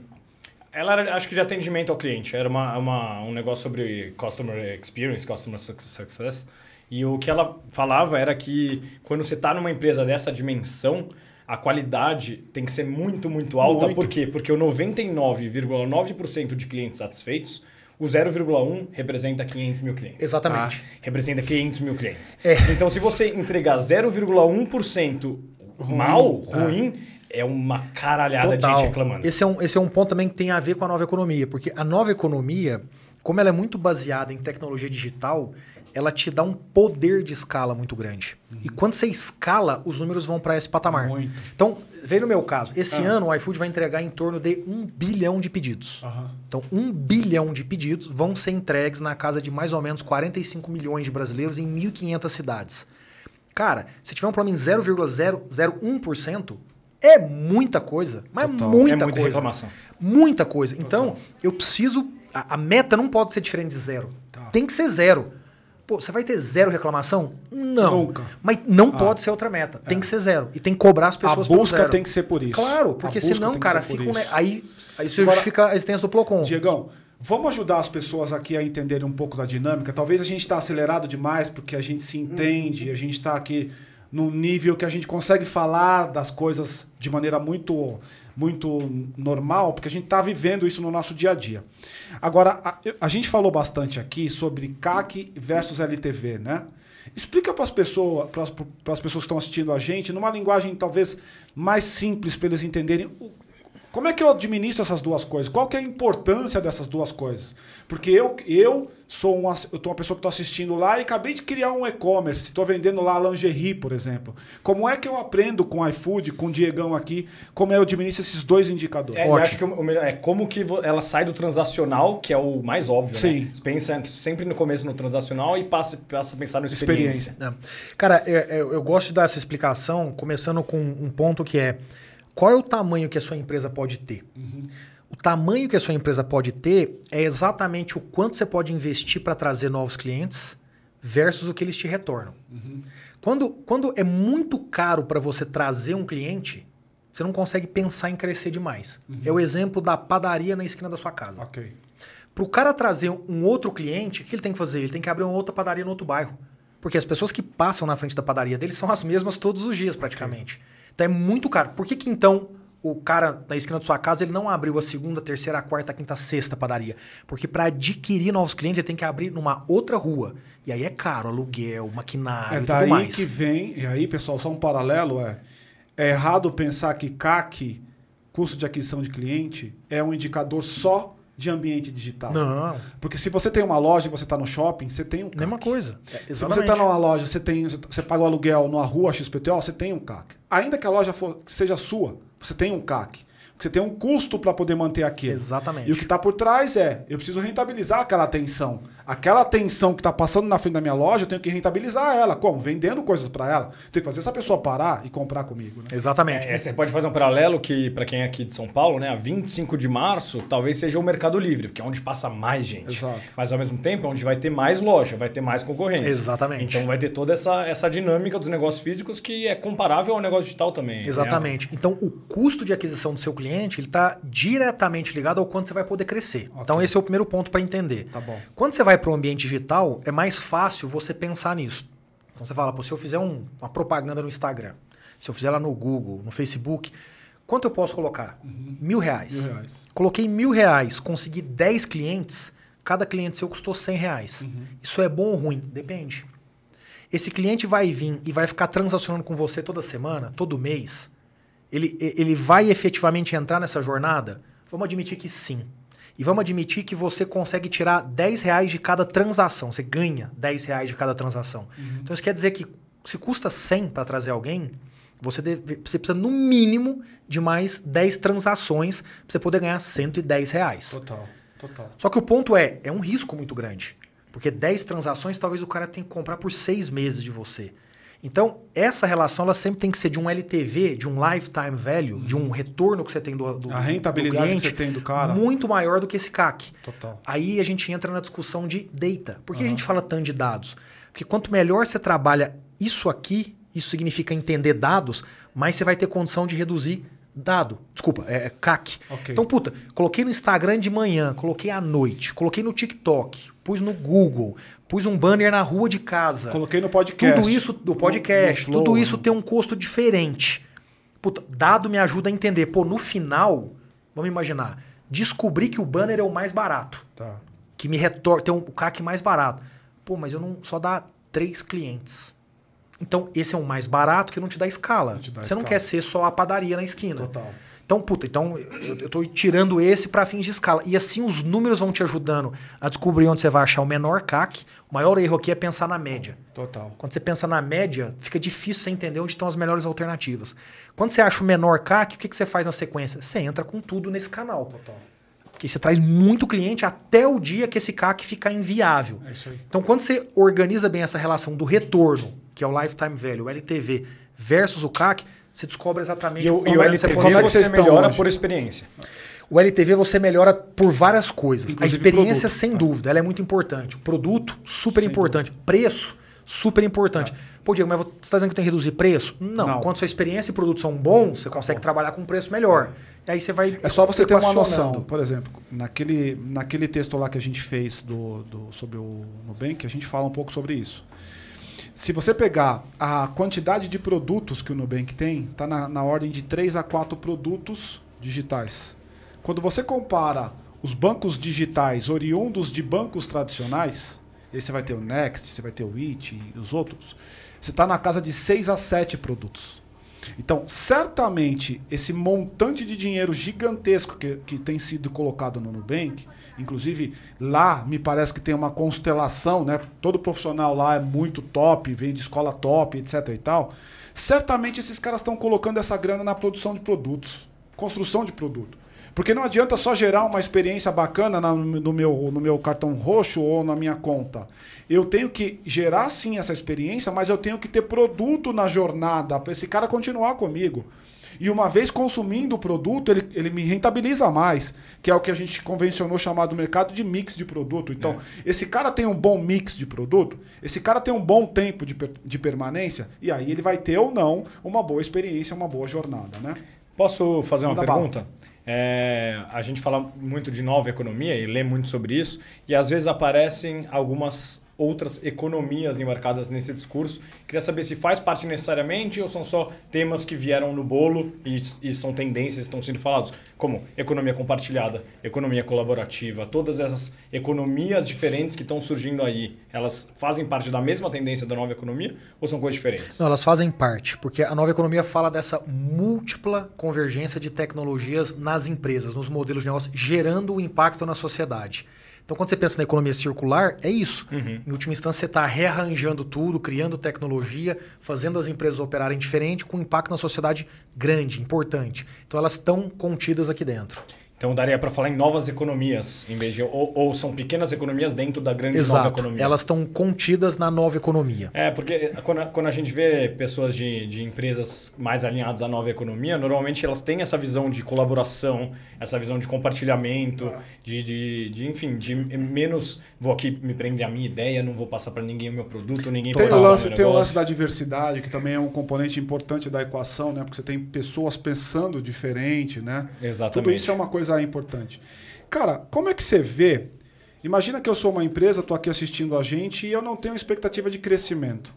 Ela era, acho que de atendimento ao cliente. Era uma, uma, um negócio sobre customer experience, customer success. E o que ela falava era que quando você está numa empresa dessa dimensão, a qualidade tem que ser muito, muito alta. Muito. Por quê? Porque o 99,9% de clientes satisfeitos o 0,1 representa 500 mil clientes. Exatamente. Ah. Representa 500 mil clientes. É. Então, se você entregar 0,1% mal, ah. ruim, é. é uma caralhada Total. de gente reclamando. Esse é, um, esse é um ponto também que tem a ver com a nova economia, porque a nova economia, como ela é muito baseada em tecnologia digital, ela te dá um poder de escala muito grande. Uhum. E quando você escala, os números vão para esse patamar. Muito. Então, veja no meu caso. Esse ah. ano o iFood vai entregar em torno de um bilhão de pedidos. Uhum. Então, um bilhão de pedidos vão ser entregues na casa de mais ou menos 45 milhões de brasileiros em 1.500 cidades. Cara, se tiver um problema em 0,001%, é muita coisa. Mas Total. muita, é muita coisa. Reclamação. Muita coisa. Então, Total. eu preciso. A, a, meta não pode ser diferente de zero. Tá. Tem que ser zero. Pô, você vai ter zero reclamação? Não. Nunca. Mas não ah. pode ser outra meta. Tem é. que ser zero. E tem que cobrar as pessoas A busca tem que ser por isso. Claro, porque senão, cara, fica um... aí, aí isso Agora, justifica a existência do Plocon. Diegão, Vamos ajudar as pessoas aqui a entenderem um pouco da dinâmica. Talvez a gente está acelerado demais porque a gente se entende, uhum. a gente está aqui num nível que a gente consegue falar das coisas de maneira muito muito normal, porque a gente está vivendo isso no nosso dia a dia. Agora, a, a gente falou bastante aqui sobre CAC versus LTV, né? Explica para as pessoas, para as pessoas que estão assistindo a gente, numa linguagem talvez mais simples para eles entenderem o, como é que eu administro essas duas coisas? Qual que é a importância dessas duas coisas? Porque eu, eu sou uma, eu tô uma pessoa que estou assistindo lá e acabei de criar um e-commerce, estou vendendo lá lingerie, por exemplo. Como é que eu aprendo com o iFood, com o Diegão aqui, como eu administro esses dois indicadores? É, eu acho que o melhor é como que ela sai do transacional, que é o mais óbvio, né? Sim. Né? pensa sempre no começo no transacional e passa, passa a pensar na experiência. experiência. É. Cara, eu, é, é, eu gosto de dar essa explicação começando com um ponto que é qual é o tamanho que a sua empresa pode ter? Uhum. O tamanho que a sua empresa pode ter é exatamente o quanto você pode investir para trazer novos clientes versus o que eles te retornam. Uhum. Quando, quando é muito caro para você trazer um cliente, você não consegue pensar em crescer demais. Uhum. É o exemplo da padaria na esquina da sua casa. Para o cara trazer um outro cliente, o que ele tem que fazer? Ele tem que abrir uma outra padaria no outro bairro. Porque as pessoas que passam na frente da padaria dele são as mesmas todos os dias, praticamente. Okay. Então é muito caro. Por que, que então o cara na esquina da sua casa ele não abriu a segunda, terceira, a quarta, a quinta, a sexta padaria? Porque para adquirir novos clientes ele tem que abrir numa outra rua. E aí é caro, aluguel, maquinário, é daí tudo mais. que vem. E aí, pessoal, só um paralelo é é errado pensar que CAC, custo de aquisição de cliente, é um indicador só de ambiente digital. Não. Porque se você tem uma loja e você está no shopping, você tem um CAC. Mesma coisa. É, se você está numa loja, você tem, você paga o aluguel numa rua XPTO, você tem um CAC. Ainda que a loja for, seja sua, você tem um CAC. Porque você tem um custo para poder manter aquilo. Exatamente. E o que está por trás é, eu preciso rentabilizar aquela atenção. Aquela tensão que está passando na frente da minha loja, eu tenho que rentabilizar ela. Como? Vendendo coisas para ela. Tenho que fazer essa pessoa parar e comprar comigo. Né? Exatamente. É, é você pode fazer um paralelo que, para quem é aqui de São Paulo, né, a 25 de março, talvez seja o Mercado Livre, que é onde passa mais gente. Exato. Mas, ao mesmo tempo, é onde vai ter mais loja, vai ter mais concorrência. Exatamente. Então, vai ter toda essa, essa dinâmica dos negócios físicos que é comparável ao negócio digital também. Né? Exatamente. Né? Então, o custo de aquisição do seu cliente está diretamente ligado ao quanto você vai poder crescer. Okay. Então, esse é o primeiro ponto para entender. Tá bom. Quando você vai vai é para o ambiente digital, é mais fácil você pensar nisso. Então você fala, se eu fizer um, uma propaganda no Instagram, se eu fizer lá no Google, no Facebook, quanto eu posso colocar? Uhum. Mil, reais. mil, reais. Coloquei mil reais, consegui dez clientes, cada cliente seu custou cem reais. Uhum. Isso é bom ou ruim? Depende. Esse cliente vai vir e vai ficar transacionando com você toda semana, todo mês? Ele, ele vai efetivamente entrar nessa jornada? Vamos admitir que sim. E vamos admitir que você consegue tirar 10 reais de cada transação. Você ganha 10 reais de cada transação. Uhum. Então isso quer dizer que se custa 100 para trazer alguém, você, deve, você, precisa, no mínimo, de mais 10 transações para você poder ganhar 110 reais. Total, total. Só que o ponto é, é um risco muito grande. Porque 10 transações, talvez o cara tenha que comprar por 6 meses de você. Então, essa relação ela sempre tem que ser de um LTV, de um lifetime value, uhum. de um uhum. retorno que você tem do, do A rentabilidade do cliente, que você tem do cara. Muito maior do que esse CAC. Total. Aí a gente entra na discussão de data. Por que uhum. a gente fala tanto de dados? Porque quanto melhor você trabalha isso aqui, isso significa entender dados, mais você vai ter condição de reduzir dado. Desculpa, é, é CAC. Okay. Então, puta, coloquei no Instagram de manhã, coloquei à noite, coloquei no TikTok, pus no Google, Pus um banner na rua de casa. Coloquei no podcast. Tudo isso do podcast. No, no tudo isso né? tem um custo diferente. Puta, dado me ajuda a entender. Pô, no final, vamos imaginar, descobri que o banner é o mais barato. Tá. Que me retorna, tem um, o CAC mais barato. Pô, mas eu não só dá três clientes. Então, esse é o mais barato que não te dá escala. Não te dá Você escala. não quer ser só a padaria na esquina. Total. Então, puta, então eu, eu tô tirando esse para fins de escala. E assim os números vão te ajudando a descobrir onde você vai achar o menor CAC. O maior erro aqui é pensar na média. Total. Quando você pensa na média, fica difícil você entender onde estão as melhores alternativas. Quando você acha o menor CAC, o que, que você faz na sequência? Você entra com tudo nesse canal. Total. Porque você traz muito cliente até o dia que esse CAC ficar inviável. É isso aí. Então, quando você organiza bem essa relação do retorno, que é o lifetime value, o LTV, versus o CAC, você descobre exatamente e o, como e o é LTV, você Como é que você melhora hoje? por experiência? O LTV você melhora por várias coisas. Inclusive a experiência, produto. sem é. dúvida, ela é muito importante. O produto, super sem importante. Dúvida. Preço, super importante. Ah. Pô, Diego, mas você está dizendo que tem que reduzir preço? Não. Não. Quando sua experiência e produto são bons, você consegue trabalhar com um preço melhor. E aí você vai. É só você ter uma noção. Por exemplo, naquele, naquele texto lá que a gente fez do, do, sobre o Nubank, a gente fala um pouco sobre isso. Se você pegar a quantidade de produtos que o Nubank tem, está na, na ordem de 3 a 4 produtos digitais. Quando você compara os bancos digitais oriundos de bancos tradicionais, aí você vai ter o Next, você vai ter o It e os outros, você está na casa de 6 a 7 produtos. Então, certamente, esse montante de dinheiro gigantesco que, que tem sido colocado no Nubank Inclusive, lá me parece que tem uma constelação, né? Todo profissional lá é muito top, vem de escola top, etc e tal. Certamente esses caras estão colocando essa grana na produção de produtos, construção de produto. Porque não adianta só gerar uma experiência bacana na, no, meu, no meu cartão roxo ou na minha conta. Eu tenho que gerar sim essa experiência, mas eu tenho que ter produto na jornada para esse cara continuar comigo. E uma vez consumindo o produto, ele, ele me rentabiliza mais, que é o que a gente convencionou chamar do mercado de mix de produto. Então, é. esse cara tem um bom mix de produto, esse cara tem um bom tempo de, de permanência, e aí ele vai ter ou não uma boa experiência, uma boa jornada. Né? Posso fazer uma pergunta? É, a gente fala muito de nova economia e lê muito sobre isso, e às vezes aparecem algumas outras economias embarcadas nesse discurso. Queria saber se faz parte necessariamente ou são só temas que vieram no bolo e, e são tendências que estão sendo falados, como economia compartilhada, economia colaborativa, todas essas economias diferentes que estão surgindo aí, elas fazem parte da mesma tendência da nova economia ou são coisas diferentes? Não, elas fazem parte, porque a nova economia fala dessa múltipla convergência de tecnologias nas empresas, nos modelos de negócio, gerando um impacto na sociedade. Então, quando você pensa na economia circular, é isso. Uhum. Em última instância, você está rearranjando tudo, criando tecnologia, fazendo as empresas operarem diferente, com impacto na sociedade grande, importante. Então, elas estão contidas aqui dentro. Então daria para falar em novas economias, em vez de ou, ou, são pequenas economias dentro da grande Exato. nova economia. Elas estão contidas na nova economia. É, porque quando a, quando a gente vê pessoas de, de empresas mais alinhadas à nova economia, normalmente elas têm essa visão de colaboração, essa visão de compartilhamento, ah. de, de, de, enfim, de menos vou aqui me prender à minha ideia, não vou passar para ninguém o meu produto, ninguém tem o lance, Tem o lance da diversidade, que também é um componente importante da equação, né? Porque você tem pessoas pensando diferente, né? Exatamente. Tudo isso é uma coisa é importante. Cara, como é que você vê? Imagina que eu sou uma empresa, estou aqui assistindo a gente e eu não tenho expectativa de crescimento.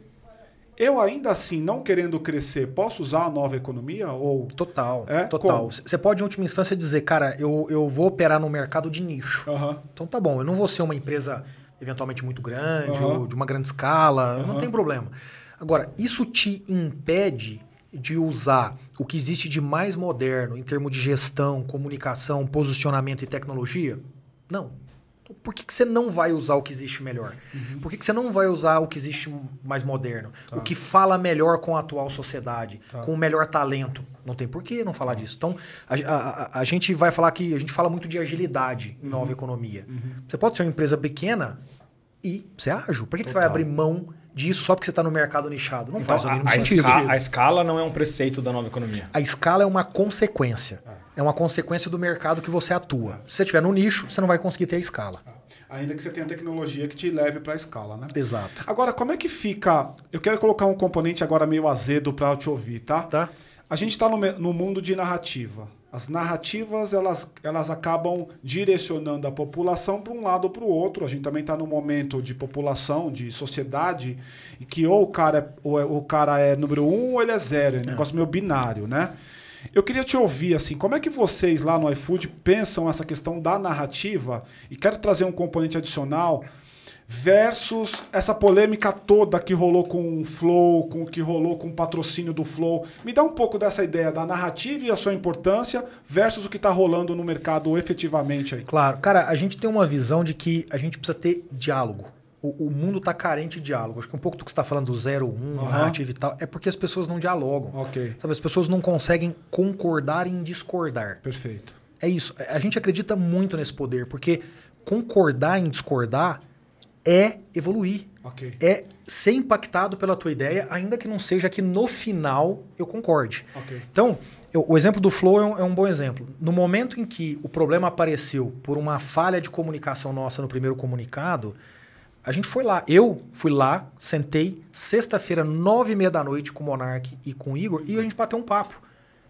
Eu ainda assim, não querendo crescer, posso usar a nova economia? ou Total, é? total. Você pode, em última instância, dizer, cara, eu, eu vou operar no mercado de nicho. Então tá bom, eu não vou ser uma empresa eventualmente muito grande, ou de uma grande escala, não tem problema. Agora, isso te impede de usar o que existe de mais moderno em termos de gestão, comunicação, posicionamento e tecnologia? Não. Então, por que, que você não vai usar o que existe melhor? Uhum. Por que, que você não vai usar o que existe mais moderno? Tá. O que fala melhor com a atual sociedade, tá. com o melhor talento? Não tem por que não falar tá. disso. Então, a, a, a, gente vai falar que a gente fala muito de agilidade em uhum. nova economia. Uhum. Você pode ser uma empresa pequena e ser ágil. Por que, que você vai abrir mão disso só porque você está no mercado nichado. Não então, faz o mínimo a, sentido. Escala, a escala não é um preceito da nova economia. A escala é uma consequência. É uma consequência do mercado que você atua. Se você estiver no nicho, você não vai conseguir ter a escala. Ah, ainda que você tenha tecnologia que te leve para a escala, né? Exato. Agora, como é que fica... Eu quero colocar um componente agora meio azedo para te ouvir, tá? Tá. A gente está no, no mundo de narrativa. As narrativas elas, elas acabam direcionando a população para um lado ou para o outro. A gente também está num momento de população, de sociedade, e que ou o cara é, ou é, o cara é número um ou ele é zero. É um é. negócio meio binário, né? Eu queria te ouvir, assim, como é que vocês lá no iFood pensam essa questão da narrativa? E quero trazer um componente adicional versus essa polêmica toda que rolou com o Flow, com o que rolou com o patrocínio do Flow. Me dá um pouco dessa ideia da narrativa e a sua importância versus o que está rolando no mercado efetivamente aí. Claro, cara, a gente tem uma visão de que a gente precisa ter diálogo. O, o mundo está carente de diálogo. Acho que um pouco do que você está falando do 01, um, uhum. narrativa e tal, é porque as pessoas não dialogam. Ok. Sabe, as pessoas não conseguem concordar em discordar. Perfeito. É isso. A gente acredita muito nesse poder, porque concordar em discordar é evoluir. Okay. É ser impactado pela tua ideia, ainda que não seja que no final eu concorde. Okay. Então, eu, o exemplo do Flow é um, é um, bom exemplo. No momento em que o problema apareceu por uma falha de comunicação nossa no primeiro comunicado, a gente foi lá. Eu fui lá, sentei, sexta-feira, nove e meia da noite, com o Monark e com o Igor, e a gente bateu um papo.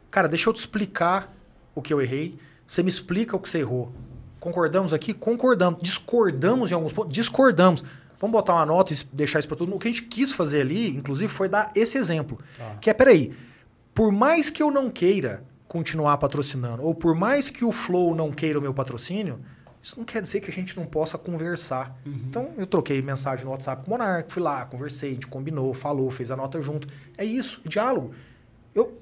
Cara, deixa eu te explicar o que eu errei. Você me explica o que você errou. Concordamos aqui? Concordamos. Discordamos em alguns pontos? Discordamos. Vamos botar uma nota e deixar isso para todo mundo. O que a gente quis fazer ali, inclusive, foi dar esse exemplo. Ah. Que é, peraí, por mais que eu não queira continuar patrocinando, ou por mais que o Flow não queira o meu patrocínio, isso não quer dizer que a gente não possa conversar. Uhum. Então, eu troquei mensagem no WhatsApp com o Monark, fui lá, conversei, a gente combinou, falou, fez a nota junto. É isso, diálogo. Eu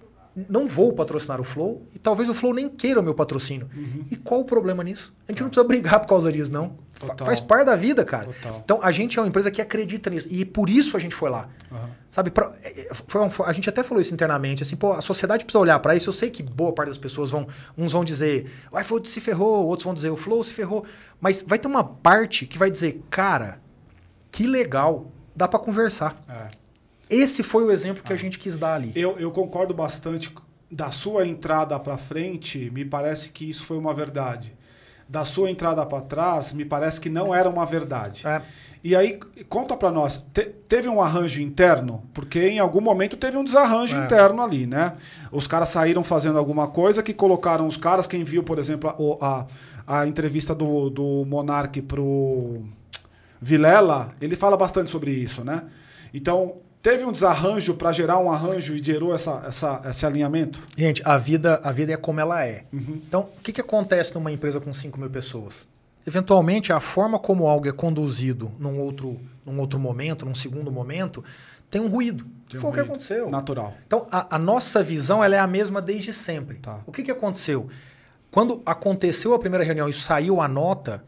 não vou patrocinar o Flow e talvez o Flow nem queira o meu patrocínio. Uhum. E qual o problema nisso? A gente não precisa brigar por causa disso, não. Total. Faz parte da vida, cara. Total. Então a gente é uma empresa que acredita nisso e por isso a gente foi lá. Uhum. Sabe? Pra, é, é, foi um, foi, a gente até falou isso internamente, assim, pô, a sociedade precisa olhar para isso. Eu sei que boa parte das pessoas vão, uns vão dizer, o iFood se ferrou, outros vão dizer, o Flow se ferrou, mas vai ter uma parte que vai dizer, cara, que legal, dá para conversar. É. Esse foi o exemplo que a ah. gente quis dar ali. Eu, eu concordo bastante. Da sua entrada para frente, me parece que isso foi uma verdade. Da sua entrada para trás, me parece que não era uma verdade. É. E aí, conta para nós, te, teve um arranjo interno? Porque em algum momento teve um desarranjo é. interno ali, né? Os caras saíram fazendo alguma coisa que colocaram os caras. Quem viu, por exemplo, a, a, a entrevista do, do Monark pro Vilela, ele fala bastante sobre isso, né? Então, Teve um desarranjo para gerar um arranjo e gerou essa, essa, esse alinhamento? Gente, a vida, a vida é como ela é. Uhum. Então, o que, que acontece numa empresa com 5 mil pessoas? Eventualmente, a forma como algo é conduzido num outro, num outro momento, num segundo momento, tem um ruído. Tem um Foi o que aconteceu. Natural. Então, a, a, nossa visão ela é a mesma desde sempre. Tá. O que, que aconteceu? Quando aconteceu a primeira reunião e saiu a nota,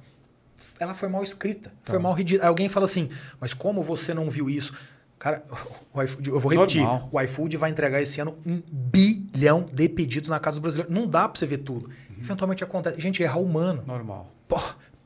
ela foi mal escrita, tá. foi mal redigida. Alguém fala assim, mas como você não viu isso? Cara, iFood, eu vou repetir. Normal. O iFood vai entregar esse ano um bilhão de pedidos na casa do brasileiro. Não dá para você ver tudo. Uhum. Eventualmente acontece. Gente, errar humano. Normal. Pô,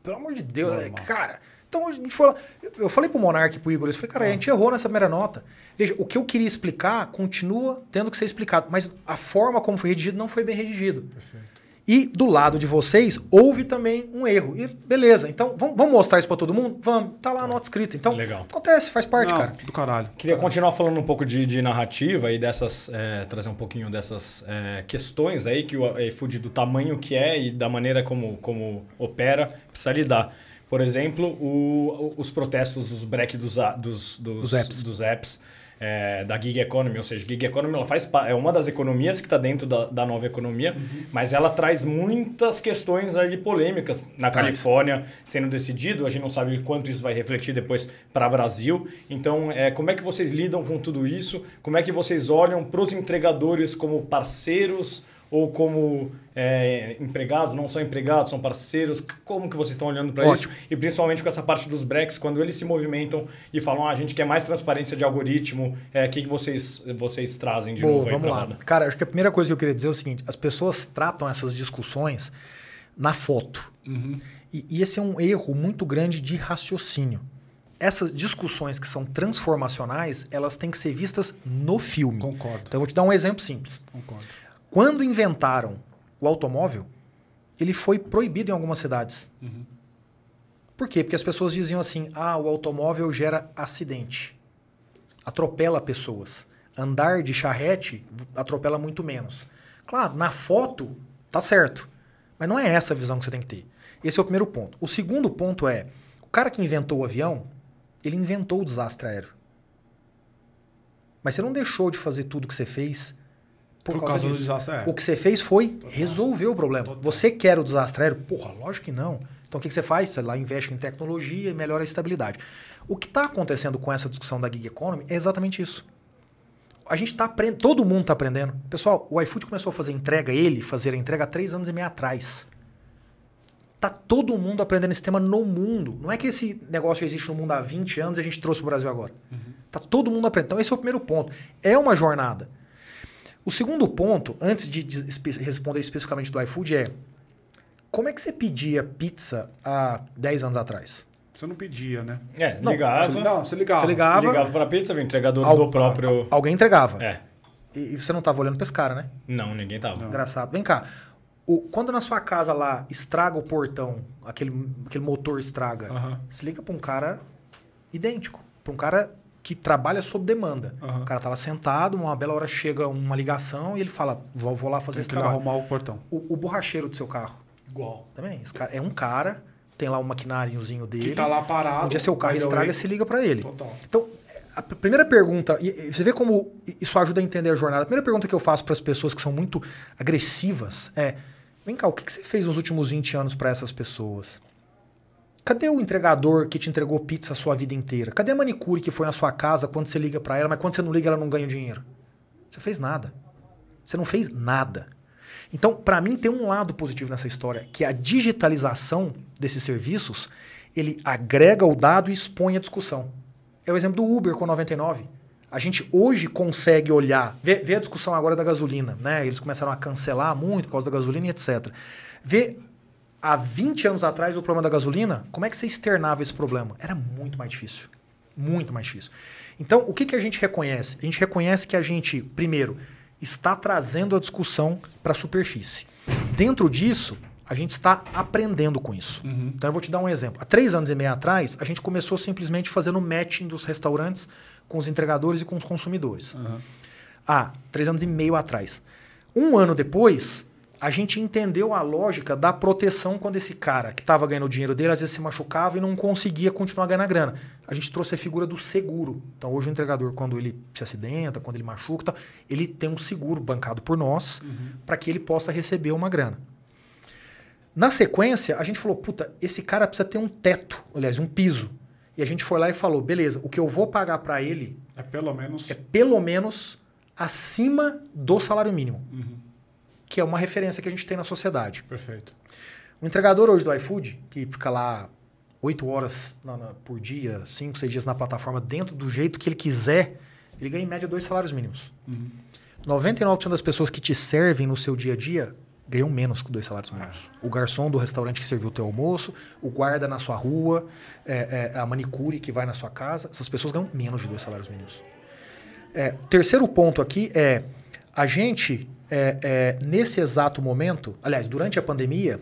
pelo amor de Deus, é, Normal. cara. Então a gente foi lá. Eu falei pro Monark e pro Igor, eu falei, cara, a ah. gente errou nessa primeira nota. Veja, o que eu queria explicar continua tendo que ser explicado, mas a forma como foi redigido não foi bem redigido. Perfeito. E do lado de vocês, houve também um erro. E beleza, então vamos, vamos mostrar isso para todo mundo? Vamos, tá lá a nota escrita. Então, Legal. acontece, faz parte, Não, cara. Do caralho. Queria continuar falando um pouco de, de narrativa e dessas. É, trazer um pouquinho dessas é, questões aí que o iFood, é, do tamanho que é e da maneira como, como opera, precisa lidar. Por exemplo, o, os protestos, os break dos, dos, dos, dos apps. Dos apps é, da gig economy, ou seja, gig economy ela faz, é uma das economias que está dentro da, da, nova economia, uhum. mas ela traz muitas questões ali polêmicas na Califórnia sendo decidido, a gente não sabe quanto isso vai refletir depois para o Brasil. Então, é, como é que vocês lidam com tudo isso? Como é que vocês olham para os entregadores como parceiros? ou como é, empregados, não são empregados, são parceiros? Como que vocês estão olhando para isso? E principalmente com essa parte dos breaks, quando eles se movimentam e falam, ah, a gente quer mais transparência de algoritmo, o é, que, que vocês, vocês trazem de Boa, novo? Vamos lá. Cara, acho que a primeira coisa que eu queria dizer é o seguinte, as pessoas tratam essas discussões na foto. Uhum. E, e esse é um erro muito grande de raciocínio essas discussões que são transformacionais, elas têm que ser vistas no filme. Concordo. Então eu vou te dar um exemplo simples. Concordo. Quando inventaram o automóvel, ele foi proibido em algumas cidades. Uhum. Por quê? Porque as pessoas diziam assim: ah, o automóvel gera acidente, atropela pessoas. Andar de charrete atropela muito menos. Claro, na foto tá certo, mas não é essa a visão que você tem que ter. Esse é o primeiro ponto. O segundo ponto é: o cara que inventou o avião, ele inventou o desastre aéreo. Mas você não deixou de fazer tudo que você fez por, por causa, causa do desastre aéreo. O que você fez foi resolver o problema. Total. Você quer o desastre aéreo? Porra, lógico que não. Então o que, você faz? Você lá investe em tecnologia e melhora a estabilidade. O que está acontecendo com essa discussão da gig economy é exatamente isso. A gente está aprendendo, todo mundo está aprendendo. Pessoal, o iFood começou a fazer entrega, ele fazer a entrega há três anos e meio atrás. Tá todo mundo aprendendo esse tema no mundo. Não é que esse negócio já existe no mundo há 20 anos e a gente trouxe para o Brasil agora. Uhum. Tá todo mundo aprendendo. Então, esse é o primeiro ponto. É uma jornada. O segundo ponto, antes de responder especificamente do iFood, é como é que você pedia pizza há 10 anos atrás? Você não pedia, né? É, não, ligava. Você, não, você ligava. Você ligava. Ligava para pizza, o entregador al, do próprio. Alguém entregava. É. E, e você não estava olhando para esse cara, né? Não, ninguém estava. Não. Engraçado. Vem cá. O, quando na sua casa lá estraga o portão, aquele, aquele motor estraga, uh -huh. se liga para um cara idêntico. Para um cara que trabalha sob demanda. Uhum. O cara tá lá sentado, uma bela hora chega uma ligação e ele fala: vou, vou lá fazer tem esse trabalho. arrumar o portão. O, o, borracheiro do seu carro. Igual. Também. Cara, é um cara, tem lá um maquináriozinho dele. Que tá lá parado. Um dia seu carro estraga, se liga para ele. Total. Então, a primeira pergunta, e você vê como isso ajuda a entender a jornada. A primeira pergunta que eu faço para as pessoas que são muito agressivas é: vem cá, o que você fez nos últimos 20 anos para essas pessoas? Cadê o entregador que te entregou pizza a sua vida inteira? Cadê a manicure que foi na sua casa quando você liga para ela, mas quando você não liga ela não ganha dinheiro? Você fez nada. Você não fez nada. Então, para mim tem um lado positivo nessa história, que é a digitalização desses serviços, ele agrega o dado e expõe a discussão. É o exemplo do Uber com 99. A gente hoje consegue olhar, vê, a discussão agora da gasolina, né? Eles começaram a cancelar muito por causa da gasolina e etc. Vê há 20 anos atrás, o problema da gasolina, como é que você externava esse problema? Era muito mais difícil. Muito mais difícil. Então, o que, que a gente reconhece? A gente reconhece que a gente, primeiro, está trazendo a discussão para a superfície. Dentro disso, a gente está aprendendo com isso. Uhum. Então, eu vou te dar um exemplo. Há três anos e meio atrás, a gente começou simplesmente fazendo matching dos restaurantes com os entregadores e com os consumidores. Uhum. Há três anos e meio atrás. Um ano depois, a gente entendeu a lógica da proteção quando esse cara que estava ganhando o dinheiro dele às vezes se machucava e não conseguia continuar ganhando a grana. A gente trouxe a figura do seguro. Então hoje o entregador, quando ele se acidenta, quando ele machuca, tá, ele tem um seguro bancado por nós uhum. para que ele possa receber uma grana. Na sequência, a gente falou: puta, esse cara precisa ter um teto, aliás, um piso. E a gente foi lá e falou: beleza, o que eu vou pagar para ele. É pelo menos. É pelo menos acima do salário mínimo. Uhum que é uma referência que a gente tem na sociedade. Perfeito. O entregador hoje do iFood, que fica lá 8 horas por dia, 5, 6 dias na plataforma, dentro do jeito que ele quiser, ele ganha em média dois salários mínimos. Uhum. 99% das pessoas que te servem no seu dia a dia ganham menos que dois salários mínimos. Ah. O garçom do restaurante que serviu o teu almoço, o guarda na sua rua, é, é, a manicure que vai na sua casa, essas pessoas ganham menos de dois salários mínimos. É, terceiro ponto aqui é a gente, é, é, nesse exato momento, aliás, durante a pandemia,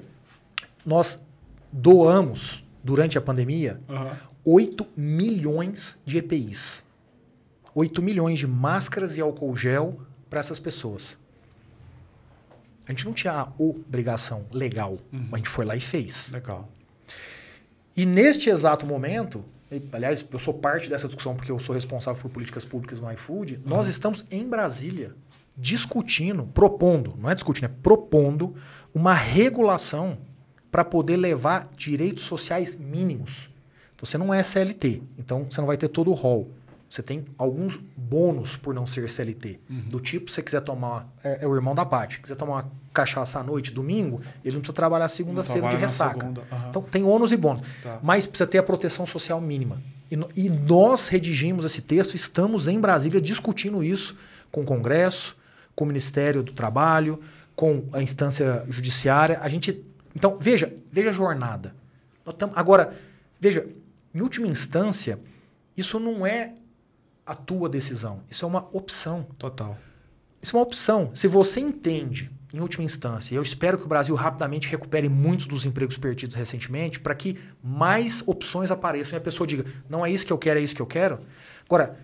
nós doamos, durante a pandemia, uhum. 8 milhões de EPIs. 8 milhões de máscaras e álcool gel para essas pessoas. A gente não tinha a obrigação legal, uhum. mas a gente foi lá e fez. Legal. E neste exato momento, aliás, eu sou parte dessa discussão porque eu sou responsável por políticas públicas no iFood, uhum. nós estamos em Brasília discutindo, propondo, não é discutindo, é propondo uma regulação para poder levar direitos sociais mínimos. Você não é CLT, então você não vai ter todo o rol. Você tem alguns bônus por não ser CLT. Uhum. Do tipo, se você quiser tomar. É, é o irmão da parte. Quiser tomar uma cachaça à noite, domingo, ele não precisa trabalhar segunda feira cedo de ressaca. Uhum. Então tem ônus e bônus. Tá. Mas precisa ter a proteção social mínima. E, e nós redigimos esse texto, estamos em Brasília discutindo isso com o Congresso, com o Ministério do Trabalho, com a instância judiciária. A gente. Então, veja, veja a jornada. Tam, agora, veja, em última instância, isso não é a tua decisão. Isso é uma opção. Total. Isso é uma opção. Se você entende, em última instância, eu espero que o Brasil rapidamente recupere muitos dos empregos perdidos recentemente, para que mais opções apareçam e a pessoa diga: não é isso que eu quero, é isso que eu quero. Agora,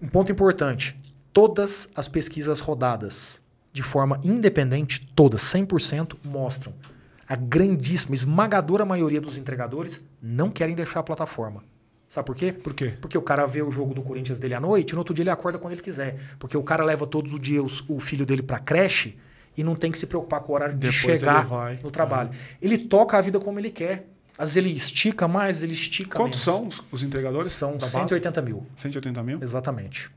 um ponto importante: todas as pesquisas rodadas de forma independente, todas, 100%, mostram. A grandíssima, esmagadora maioria dos entregadores não querem deixar a plataforma. Sabe por quê? Por quê? Porque o cara vê o jogo do Corinthians dele à noite, e no outro dia ele acorda quando ele quiser. Porque o cara leva todos os dias o filho dele pra creche e não tem que se preocupar com o horário Depois de chegar vai, no trabalho. Vai. Ele toca a vida como ele quer. Às vezes ele estica mais, ele estica Quantos menos. são os entregadores? São 180 mil. 180 mil? Exatamente.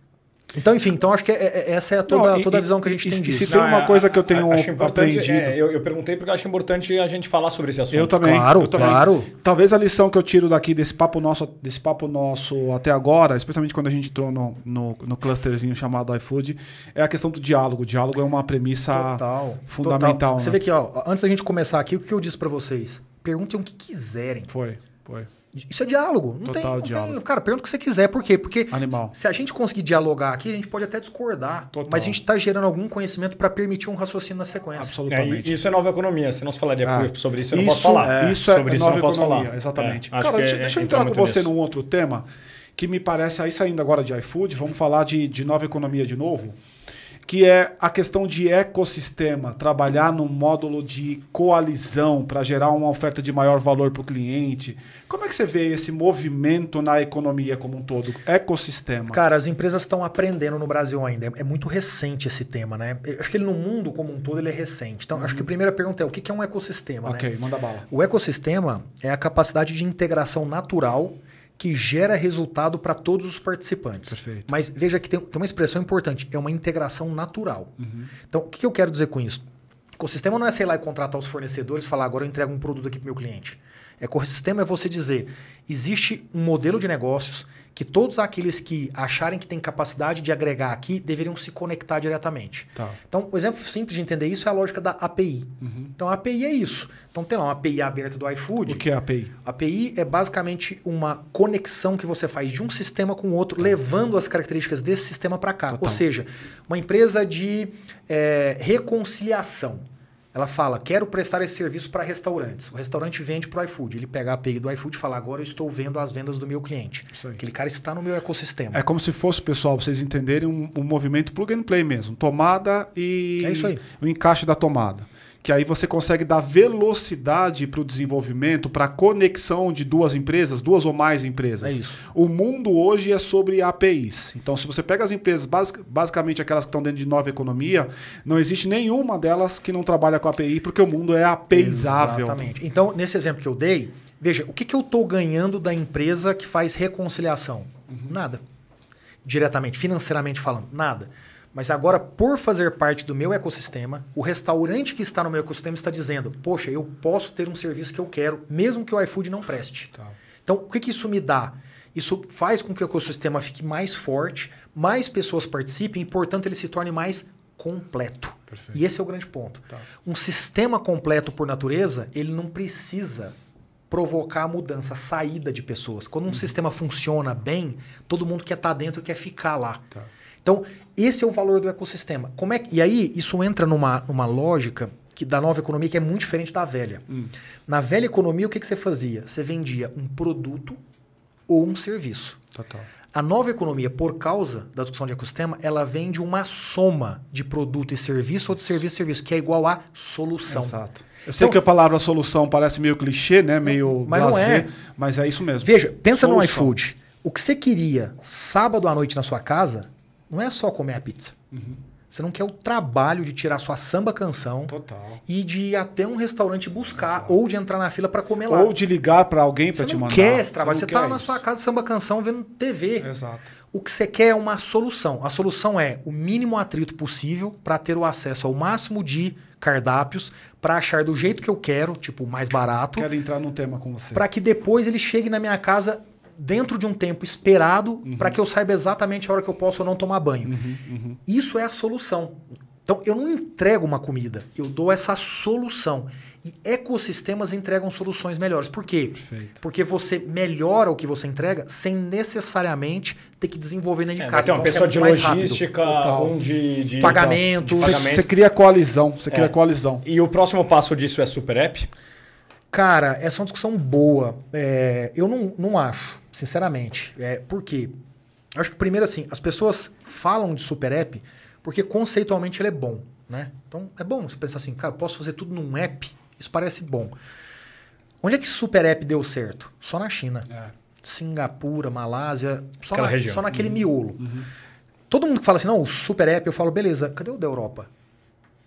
Então, enfim, então acho que é, é, essa é toda, não, e, toda a visão que a gente e, tem disso. Se tem uma coisa que eu tenho aprendido... É, eu, eu, perguntei porque eu acho importante a gente falar sobre esse assunto. Eu também. Claro, eu também. claro. Talvez a lição que eu tiro daqui desse papo nosso, desse papo nosso até agora, especialmente quando a gente entrou no, no, no clusterzinho chamado iFood, é a questão do diálogo. O diálogo é uma premissa total, fundamental. Total. Você né? vê que, ó, antes da gente começar aqui, o que eu disse para vocês? Perguntem o que quiserem. Foi, foi. Isso é diálogo. Não Total tem, diálogo. Tem, cara, pergunta o que você quiser. Por quê? Porque Animal. se a gente conseguir dialogar aqui, a gente pode até discordar. Total. Mas a gente está gerando algum conhecimento para permitir um raciocínio na sequência. Absolutamente. É, isso é nova economia. Se não se falaria ah, sobre isso, eu não isso, posso falar. É, isso sobre é isso nova eu não posso economia, falar. Exatamente. É, cara, deixa, é deixa eu entrar com você nisso. num outro tema que me parece, aí saindo agora de iFood, vamos falar de, de nova economia de novo que é a questão de ecossistema, trabalhar no módulo de coalizão para gerar uma oferta de maior valor para o cliente. Como é que você vê esse movimento na economia como um todo? Ecossistema. Cara, as empresas estão aprendendo no Brasil ainda. É, é muito recente esse tema, né? Eu acho que ele no mundo como um todo ele é recente. Então, acho que a uhum. primeira pergunta é o que é um ecossistema, né? Ok, né? manda bala. O ecossistema é a capacidade de integração natural que gera resultado para todos os participantes. Perfeito. Mas veja que tem, tem, uma expressão importante: é uma integração natural. Uhum. Então, o que eu quero dizer com isso? sistema não é, sei lá, contratar os fornecedores e falar, agora eu entrego um produto aqui para meu cliente. É sistema é você dizer: existe um modelo de negócios, que todos aqueles que acharem que têm capacidade de agregar aqui deveriam se conectar diretamente. Tá. Então, o um exemplo simples de entender isso é a lógica da API. Uhum. Então, a API é isso. Então, tem lá uma API aberta do iFood. O que é a API? A API é basicamente uma conexão que você faz de um sistema com o outro, tá. levando as características desse sistema para cá. Total. Ou seja, uma empresa de é, reconciliação. Ela fala: quero prestar esse serviço para restaurantes. O restaurante vende para o iFood. Ele pega a API do iFood e fala: agora eu estou vendo as vendas do meu cliente. Aquele cara está no meu ecossistema. É como se fosse, pessoal, para vocês entenderem, um, um movimento plug and play mesmo. Tomada e é o encaixe da tomada que aí você consegue dar velocidade para o desenvolvimento, para a conexão de duas empresas, duas ou mais empresas. É isso. O mundo hoje é sobre APIs. Então, se você pega as empresas, basic, basicamente aquelas que estão dentro de nova economia, não existe nenhuma delas que não trabalha com API, porque o mundo é apeisável. Exatamente. Então, nesse exemplo que eu dei, veja, o que, que eu estou ganhando da empresa que faz reconciliação? Uhum. Nada. Diretamente, financeiramente falando, nada. Mas agora, por fazer parte do meu ecossistema, o restaurante que está no meu ecossistema está dizendo: poxa, eu posso ter um serviço que eu quero, mesmo que o iFood não preste. Tá. Então, o que, que isso me dá? Isso faz com que o ecossistema fique mais forte, mais pessoas participem e, portanto, ele se torne mais completo. Perfeito. E esse é o grande ponto. Tá. Um sistema completo por natureza, ele não precisa provocar a mudança, a saída de pessoas. Quando um hum. sistema funciona bem, todo mundo quer estar dentro quer ficar lá. Tá. Então, esse é o valor do ecossistema. Como é que, e aí, isso entra numa, numa lógica que, da nova economia que é muito diferente da velha. Hum. Na velha economia, o que, que você fazia? Você vendia um produto ou um serviço. Total. A nova economia, por causa da discussão de ecossistema, ela vende uma soma de produto e serviço ou de serviço e serviço, que é igual a solução. Exato. Eu então, sei que a palavra solução parece meio clichê, né? meio mas não é. mas é isso mesmo. Veja, pensa solução. no iFood. O que você queria sábado à noite na sua casa, não é só comer a pizza. Uhum. Você não quer o trabalho de tirar sua samba canção Total. e de ir até um restaurante buscar Exato. ou de entrar na fila para comer lá. Ou de ligar para alguém para te mandar. Você não quer esse trabalho. Você, você tá isso. na sua casa samba canção vendo TV. Exato. O que você quer é uma solução. A solução é o mínimo atrito possível para ter o acesso ao máximo de cardápios, para achar do jeito que eu quero, tipo, mais barato. Quero entrar num tema com você. Para que depois ele chegue na minha casa dentro de um tempo esperado uhum. para que eu saiba exatamente a hora que eu posso ou não tomar banho. Uhum, uhum, Isso é a solução. Então, eu não entrego uma comida, eu dou essa solução. E ecossistemas entregam soluções melhores. Por quê? Perfeito. Porque você melhora o que você entrega sem necessariamente ter que desenvolver dentro de é, casa. É, tem uma então, é pessoa de logística, um de, de então, pagamento. Você, você cria coalizão. Você é. cria coalizão. E o próximo passo disso é super app? Cara, essa é uma discussão boa. É, eu não, não acho, sinceramente. É, por quê? Eu acho que primeiro assim, as pessoas falam de super app porque conceitualmente ele é bom, né? Então é bom você pensar assim, cara, posso fazer tudo num app? Isso parece bom. Onde é que super app deu certo? Só na China. É. Singapura, Malásia, só, na, só naquele uhum. miolo. Uhum. Todo mundo que fala assim, não, o super app, eu falo, beleza, cadê o da Europa?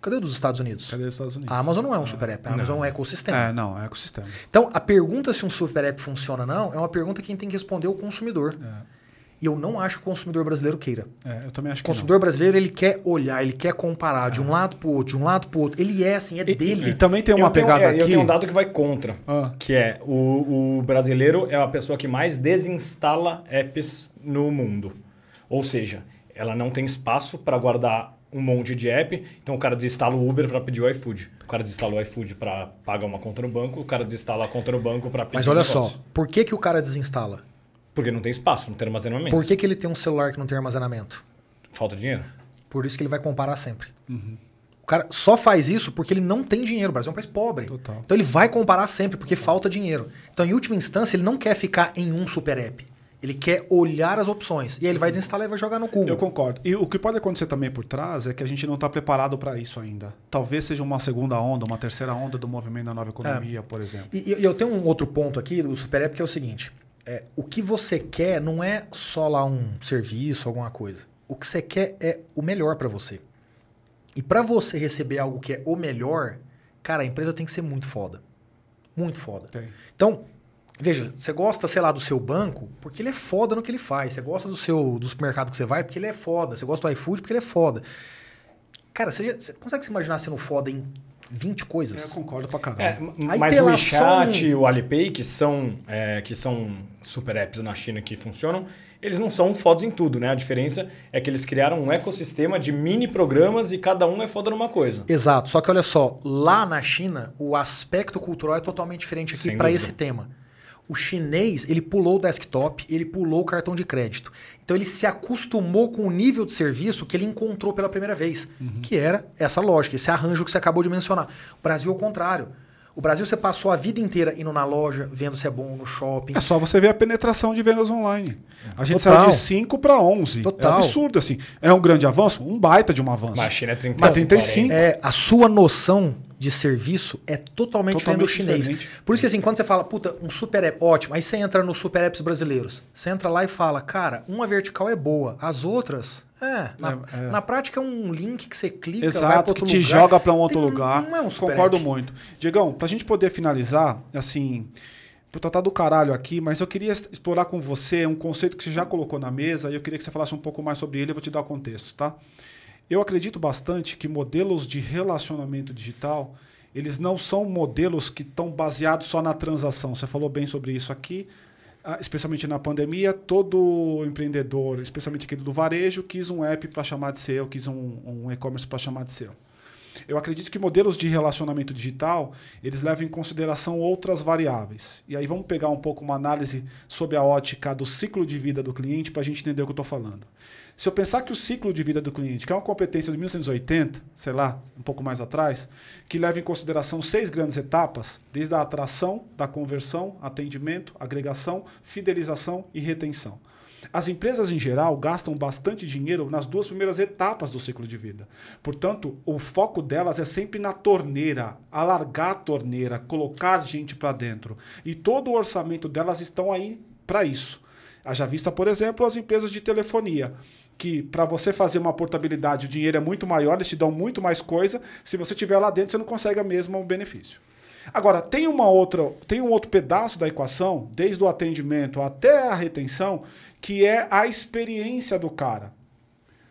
Cadê dos Estados Unidos? Cadê dos Estados Unidos? A Amazon não é um super app, a Amazon é um ecossistema. É, não, é um ecossistema. Então, a pergunta se um super app funciona ou não é uma pergunta que gente tem que responder é o consumidor. É. E eu não acho que o consumidor brasileiro queira. É, eu também acho que O consumidor não. brasileiro, ele quer olhar, ele quer comparar é. de um lado para o outro, de um lado para o outro. Ele é assim, é e, dele. E também tem uma eu pegada tenho, é, aqui... Eu tenho um dado que vai contra, ah. que é o, o brasileiro é a pessoa que mais desinstala apps no mundo. Ou seja, ela não tem espaço para guardar um monte de app. Então o cara desinstala o Uber para pedir o iFood. O cara desinstala o iFood para pagar uma conta no banco. O cara desinstala a conta no banco para pedir Mas olha um só, por que, que o cara desinstala? Porque não tem espaço, não tem armazenamento. Por que, que ele tem um celular que não tem armazenamento? Falta dinheiro. Por isso que ele vai comparar sempre. Uhum. O cara só faz isso porque ele não tem dinheiro. O Brasil é um país pobre. Total. Então ele vai comparar sempre porque falta dinheiro. Então, em última instância, ele não quer ficar em um super app. Ele quer olhar as opções. E aí ele vai desinstalar e vai jogar no Google. Eu concordo. E o que pode acontecer também por trás é que a gente não está preparado para isso ainda. Talvez seja uma segunda onda, uma terceira onda do movimento da nova economia, é. por exemplo. E, e, eu tenho um outro ponto aqui do Super App que é o seguinte: é, o que você quer não é só lá um serviço, alguma coisa. O que você quer é o melhor para você. E para você receber algo que é o melhor, cara, a empresa tem que ser muito foda. Muito foda. Tem. Então, Veja, você gosta, sei lá, do seu banco porque ele é foda no que ele faz. Você gosta do seu do supermercado que você vai porque ele é foda. Você gosta do iFood porque ele é foda. Cara, você, já, você consegue se imaginar sendo foda em 20 coisas? Eu concordo pra caramba. É, Aí mas o WeChat e o Alipay, que são, é, que são super apps na China que funcionam, eles não são fodas em tudo, né? A diferença é que eles criaram um ecossistema de mini programas e cada um é foda numa coisa. Exato. Só que olha só, lá na China, o aspecto cultural é totalmente diferente aqui para esse tema. O chinês, ele pulou o desktop, ele pulou o cartão de crédito. Então ele se acostumou com o nível de serviço que ele encontrou pela primeira vez, uhum. que era essa lógica, esse arranjo que você acabou de mencionar. O Brasil, é o contrário. O Brasil você passou a vida inteira indo na loja, vendo se é bom no shopping. É só você ver a penetração de vendas online. A gente Total. saiu de 5 para 11. Total. É um absurdo assim. É um grande avanço? Um baita de um avanço. Mas a China é 30, Mas 35. É, a sua noção de serviço é totalmente, totalmente do chinês. Diferente. Por isso que assim, quando você fala, puta, um super app, ótimo. Aí você entra nos super apps brasileiros. Você entra lá e fala, cara, uma vertical é boa, as outras é, na, é, é, na prática é um link que você clica, Exato, que te lugar. joga para um outro Tem, lugar. Não é um Concordo muito. Diegão, para a gente poder finalizar, assim, tô tratar tá do caralho aqui, mas eu queria explorar com você um conceito que você já colocou na mesa e eu queria que você falasse um pouco mais sobre ele, eu vou te dar o contexto, tá? Eu acredito bastante que modelos de relacionamento digital, eles não são modelos que estão baseados só na transação. Você falou bem sobre isso aqui, ah, especialmente na pandemia, todo empreendedor, especialmente aquele do varejo, quis um app para chamar de seu, quis um, um e-commerce para chamar de seu. Eu acredito que modelos de relacionamento digital eles levam em consideração outras variáveis. E aí vamos pegar um pouco uma análise sob a ótica do ciclo de vida do cliente para a gente entender o que eu estou falando. Se eu pensar que o ciclo de vida do cliente, que é uma competência de 1980, sei lá, um pouco mais atrás, que leva em consideração seis grandes etapas, desde a atração, da conversão, atendimento, agregação, fidelização e retenção. As empresas em geral gastam bastante dinheiro nas duas primeiras etapas do ciclo de vida. Portanto, o foco delas é sempre na torneira, alargar a torneira, colocar gente para dentro. E todo o orçamento delas estão aí para isso. Haja vista, por exemplo, as empresas de telefonia que para você fazer uma portabilidade o dinheiro é muito maior, eles te dão muito mais coisa. Se você tiver lá dentro, você não consegue a mesma o benefício. Agora, tem uma outra, tem um outro pedaço da equação, desde o atendimento até a retenção, que é a experiência do cara.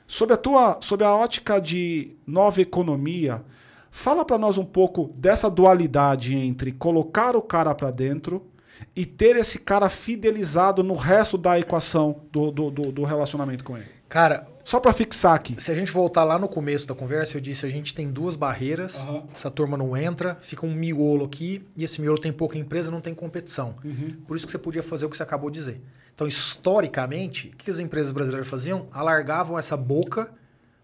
sobre a tua, sobre a ótica de nova economia, fala para nós um pouco dessa dualidade entre colocar o cara para dentro e ter esse cara fidelizado no resto da equação do, do, do, do relacionamento com ele. Cara, só para fixar aqui. Se a gente voltar lá no começo da conversa, eu disse a gente tem duas barreiras, uhum. essa turma não entra, fica um miolo aqui, e esse miolo tem pouca empresa, não tem competição. Uhum. Por isso que você podia fazer o que você acabou de dizer. Então, historicamente, o que as empresas brasileiras faziam? Alargavam essa boca,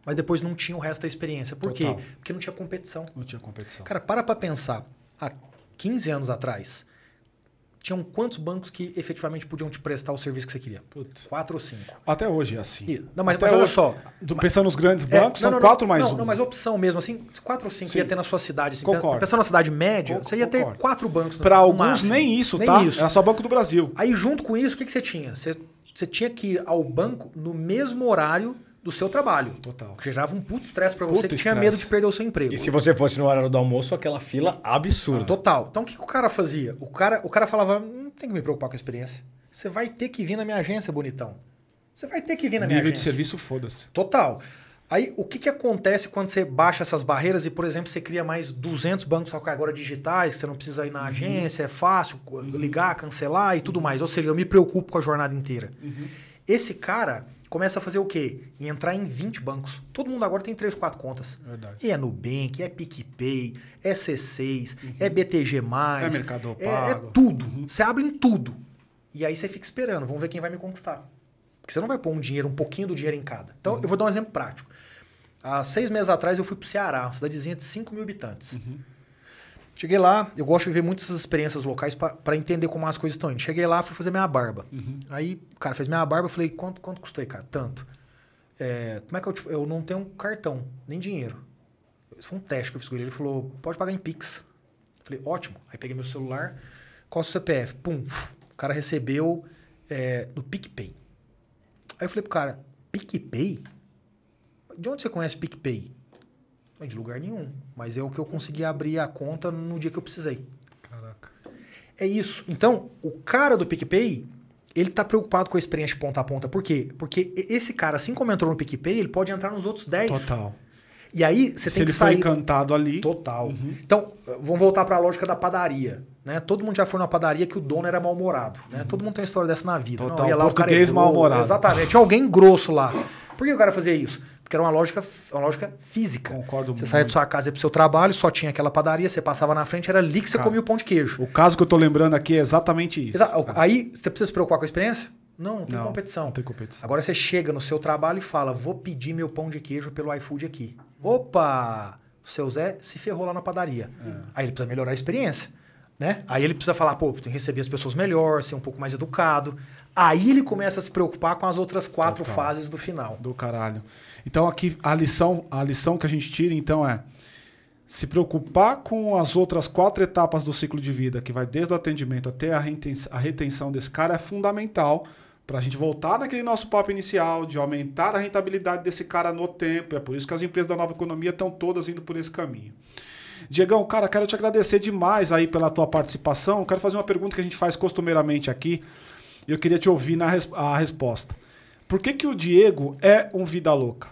mas depois não tinha o resto da experiência. Por Total. quê? Porque não tinha competição. Não tinha competição. Cara, para para pensar. Há 15 anos atrás, tinham quantos bancos que efetivamente podiam te prestar o serviço que você queria? Putz. Quatro ou cinco. Até hoje é assim. E, não, mas, Até mas olha hoje, só. Pensando nos grandes é, bancos, é, não, são não, quatro não, mais um. Não, mas opção mesmo, assim, quatro ou cinco Sim. ia ter na sua cidade. Assim, concordo. Pensando na cidade média, concordo. você ia ter quatro bancos. Para alguns, máximo. nem isso, nem tá? Isso. Era só Banco do Brasil. Aí, junto com isso, o que, que você tinha? Você, você tinha que ir ao banco no mesmo horário do seu trabalho. Total. Gerava um puto estresse para você que tinha medo de perder o seu emprego. E se você fosse no horário do almoço, aquela fila absurda. Ah, total. Então o que, o cara fazia? O cara, o cara falava: não tem que me preocupar com a experiência. Você vai ter que vir na minha agência, bonitão. Você vai ter que vir na minha Nível agência. Nível de serviço, foda-se. Total. Aí, o que, que acontece quando você baixa essas barreiras e, por exemplo, você cria mais 200 bancos agora digitais, você não precisa ir na uhum. agência, uhum. é fácil ligar, cancelar e tudo mais. Ou seja, eu me preocupo com a jornada inteira. Uhum. Esse cara, começa a fazer o quê? E entrar em 20 bancos. Todo mundo agora tem 3, 4 contas. Verdade. E é Nubank, é PicPay, é C6, uhum. é BTG+. É Mercado Pago. É, é tudo. Uhum. Você abre em tudo. E aí você fica esperando. Vamos ver quem vai me conquistar. Porque você não vai pôr um dinheiro, um pouquinho do dinheiro em cada. Então, uhum. eu vou dar um exemplo prático. Há seis meses atrás, eu fui para o Ceará, uma cidadezinha de 5 mil habitantes. Uhum. Cheguei lá, eu gosto de ver muitas experiências locais para entender como as coisas estão indo. Cheguei lá, fui fazer minha barba. Uhum. Aí o cara fez minha barba, eu falei, quanto, quanto custou aí, cara? Tanto. É, como é que eu, tipo, eu não tenho cartão, nem dinheiro. Isso foi um teste que eu fiz com ele. Ele falou, pode pagar em Pix. falei, ótimo. Aí peguei meu celular, qual o CPF? Pum, o cara recebeu é, no PicPay. Aí eu falei pro cara, PicPay? De onde você conhece PicPay? De lugar nenhum. Mas é o que eu consegui abrir a conta no dia que eu precisei. Caraca. É isso. Então, o cara do PicPay, ele tá preocupado com a experiência de ponta a ponta. Por quê? Porque esse cara, assim como entrou no PicPay, ele pode entrar nos outros 10. Total. E aí você tem que sair. Se ele foi encantado ali. Total. Uhum. Então, vamos voltar para a lógica da padaria. Né? Todo mundo já foi numa padaria que o dono era mal-humorado. Né? Uhum. Todo mundo tem uma história dessa na vida. Né? Total. Não, ia lá, Português é mal-humorado. Exatamente. Tinha alguém grosso lá. Por que o cara fazia isso? Porque era uma lógica, uma lógica física. Concordo Você muito. saía de sua casa e pro seu trabalho, só tinha aquela padaria, você passava na frente, era ali que você Cara, comia o pão de queijo. O caso que eu tô lembrando aqui é exatamente isso. Exa Aí você precisa se preocupar com a experiência? Não, não tem não, competição. Não tem competição. Agora você chega no seu trabalho e fala: vou pedir meu pão de queijo pelo iFood aqui. Opa! O seu Zé se ferrou lá na padaria. É. Aí ele precisa melhorar a experiência. Né? Aí ele precisa falar, pô, tem que receber as pessoas melhor, ser um pouco mais educado. Aí ele começa a se preocupar com as outras quatro Total. fases do final. Do caralho. Então aqui a lição, a lição que a gente tira então é se preocupar com as outras quatro etapas do ciclo de vida, que vai desde o atendimento até a retenção, desse cara, é fundamental para a gente voltar naquele nosso papo inicial de aumentar a rentabilidade desse cara no tempo. É por isso que as empresas da nova economia estão todas indo por esse caminho. Diegão, cara, quero te agradecer demais aí pela tua participação. Quero fazer uma pergunta que a gente faz costumeiramente aqui e eu queria te ouvir na res a resposta. Por que, que o Diego é um vida louca?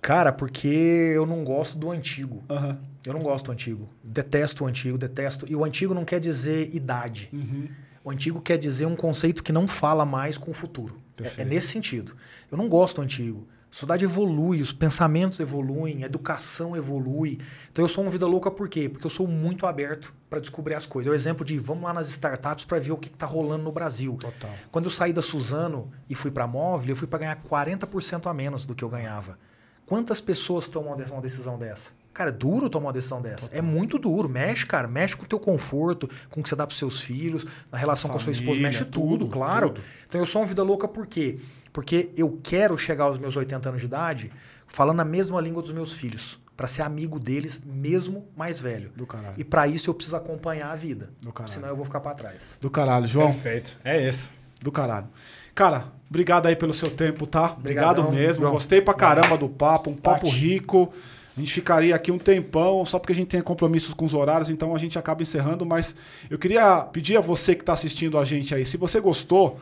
Cara, porque eu não gosto do antigo. Uhum. Eu não gosto do antigo. Detesto o antigo, detesto. E o antigo não quer dizer idade. Uhum. O antigo quer dizer um conceito que não fala mais com o futuro. É, é, nesse sentido. Eu não gosto do antigo. A sociedade evolui, os pensamentos evoluem, a educação evolui. Então eu sou um vida louca por quê? Porque eu sou muito aberto para descobrir as coisas. É o exemplo de vamos lá nas startups para ver o que está rolando no Brasil. Total. Quando eu saí da Suzano e fui para a móvel, eu fui para ganhar 40% a menos do que eu ganhava. Quantas pessoas tomam uma decisão dessa? Cara, é duro tomar uma decisão dessa. Total. É muito duro. Mexe, cara. Mexe com o teu conforto, com o que você dá para seus filhos, na relação Família, com a sua esposa. Mexe tudo, tudo claro. Tudo. Então, eu sou uma vida louca por quê? Porque eu quero chegar aos meus 80 anos de idade falando a mesma língua dos meus filhos. para ser amigo deles, mesmo mais velho. Do caralho. E para isso eu preciso acompanhar a vida. Do caralho. Senão eu vou ficar para trás. Do caralho, João. Perfeito. É isso. Do caralho. Cara, obrigado aí pelo seu tempo, tá? obrigado mesmo. João. Gostei pra caramba do papo. Um papo Pate. rico. A gente ficaria aqui um tempão, só porque a gente tem compromissos com os horários, então a gente acaba encerrando, mas eu queria pedir a você que está assistindo a gente aí, se você gostou,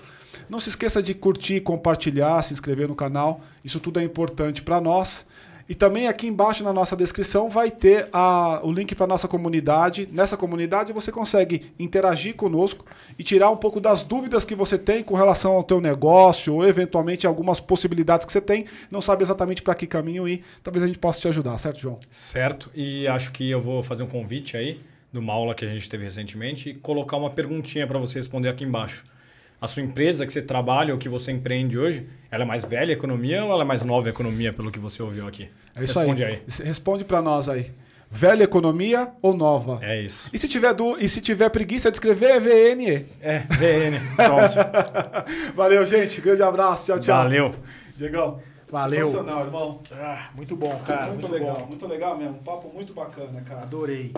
não se esqueça de curtir, compartilhar, se inscrever no canal. Isso tudo é importante para nós. E também aqui embaixo na nossa descrição vai ter a, o link para nossa comunidade. Nessa comunidade você consegue interagir conosco e tirar um pouco das dúvidas que você tem com relação ao teu negócio ou eventualmente algumas possibilidades que você tem, não sabe exatamente para que caminho ir. Talvez a gente possa te ajudar, certo, João? Certo. E acho que eu vou fazer um convite aí de uma aula que a gente teve recentemente e colocar uma perguntinha para você responder aqui embaixo a sua empresa que você trabalha ou que você empreende hoje, ela é mais velha a economia ou ela é mais nova a economia, pelo que você ouviu aqui? É isso Responde aí. aí. Responde para nós aí. Velha economia ou nova? É isso. E se tiver, do, e se tiver preguiça de escrever, é VNE. É, VN. Valeu, gente. Grande abraço. Tchau, tchau. Valeu. Diegão. Valeu. Sensacional, irmão. Ah, muito bom, cara. Muito, muito legal, bom. muito legal mesmo. Um papo muito bacana, cara. Adorei.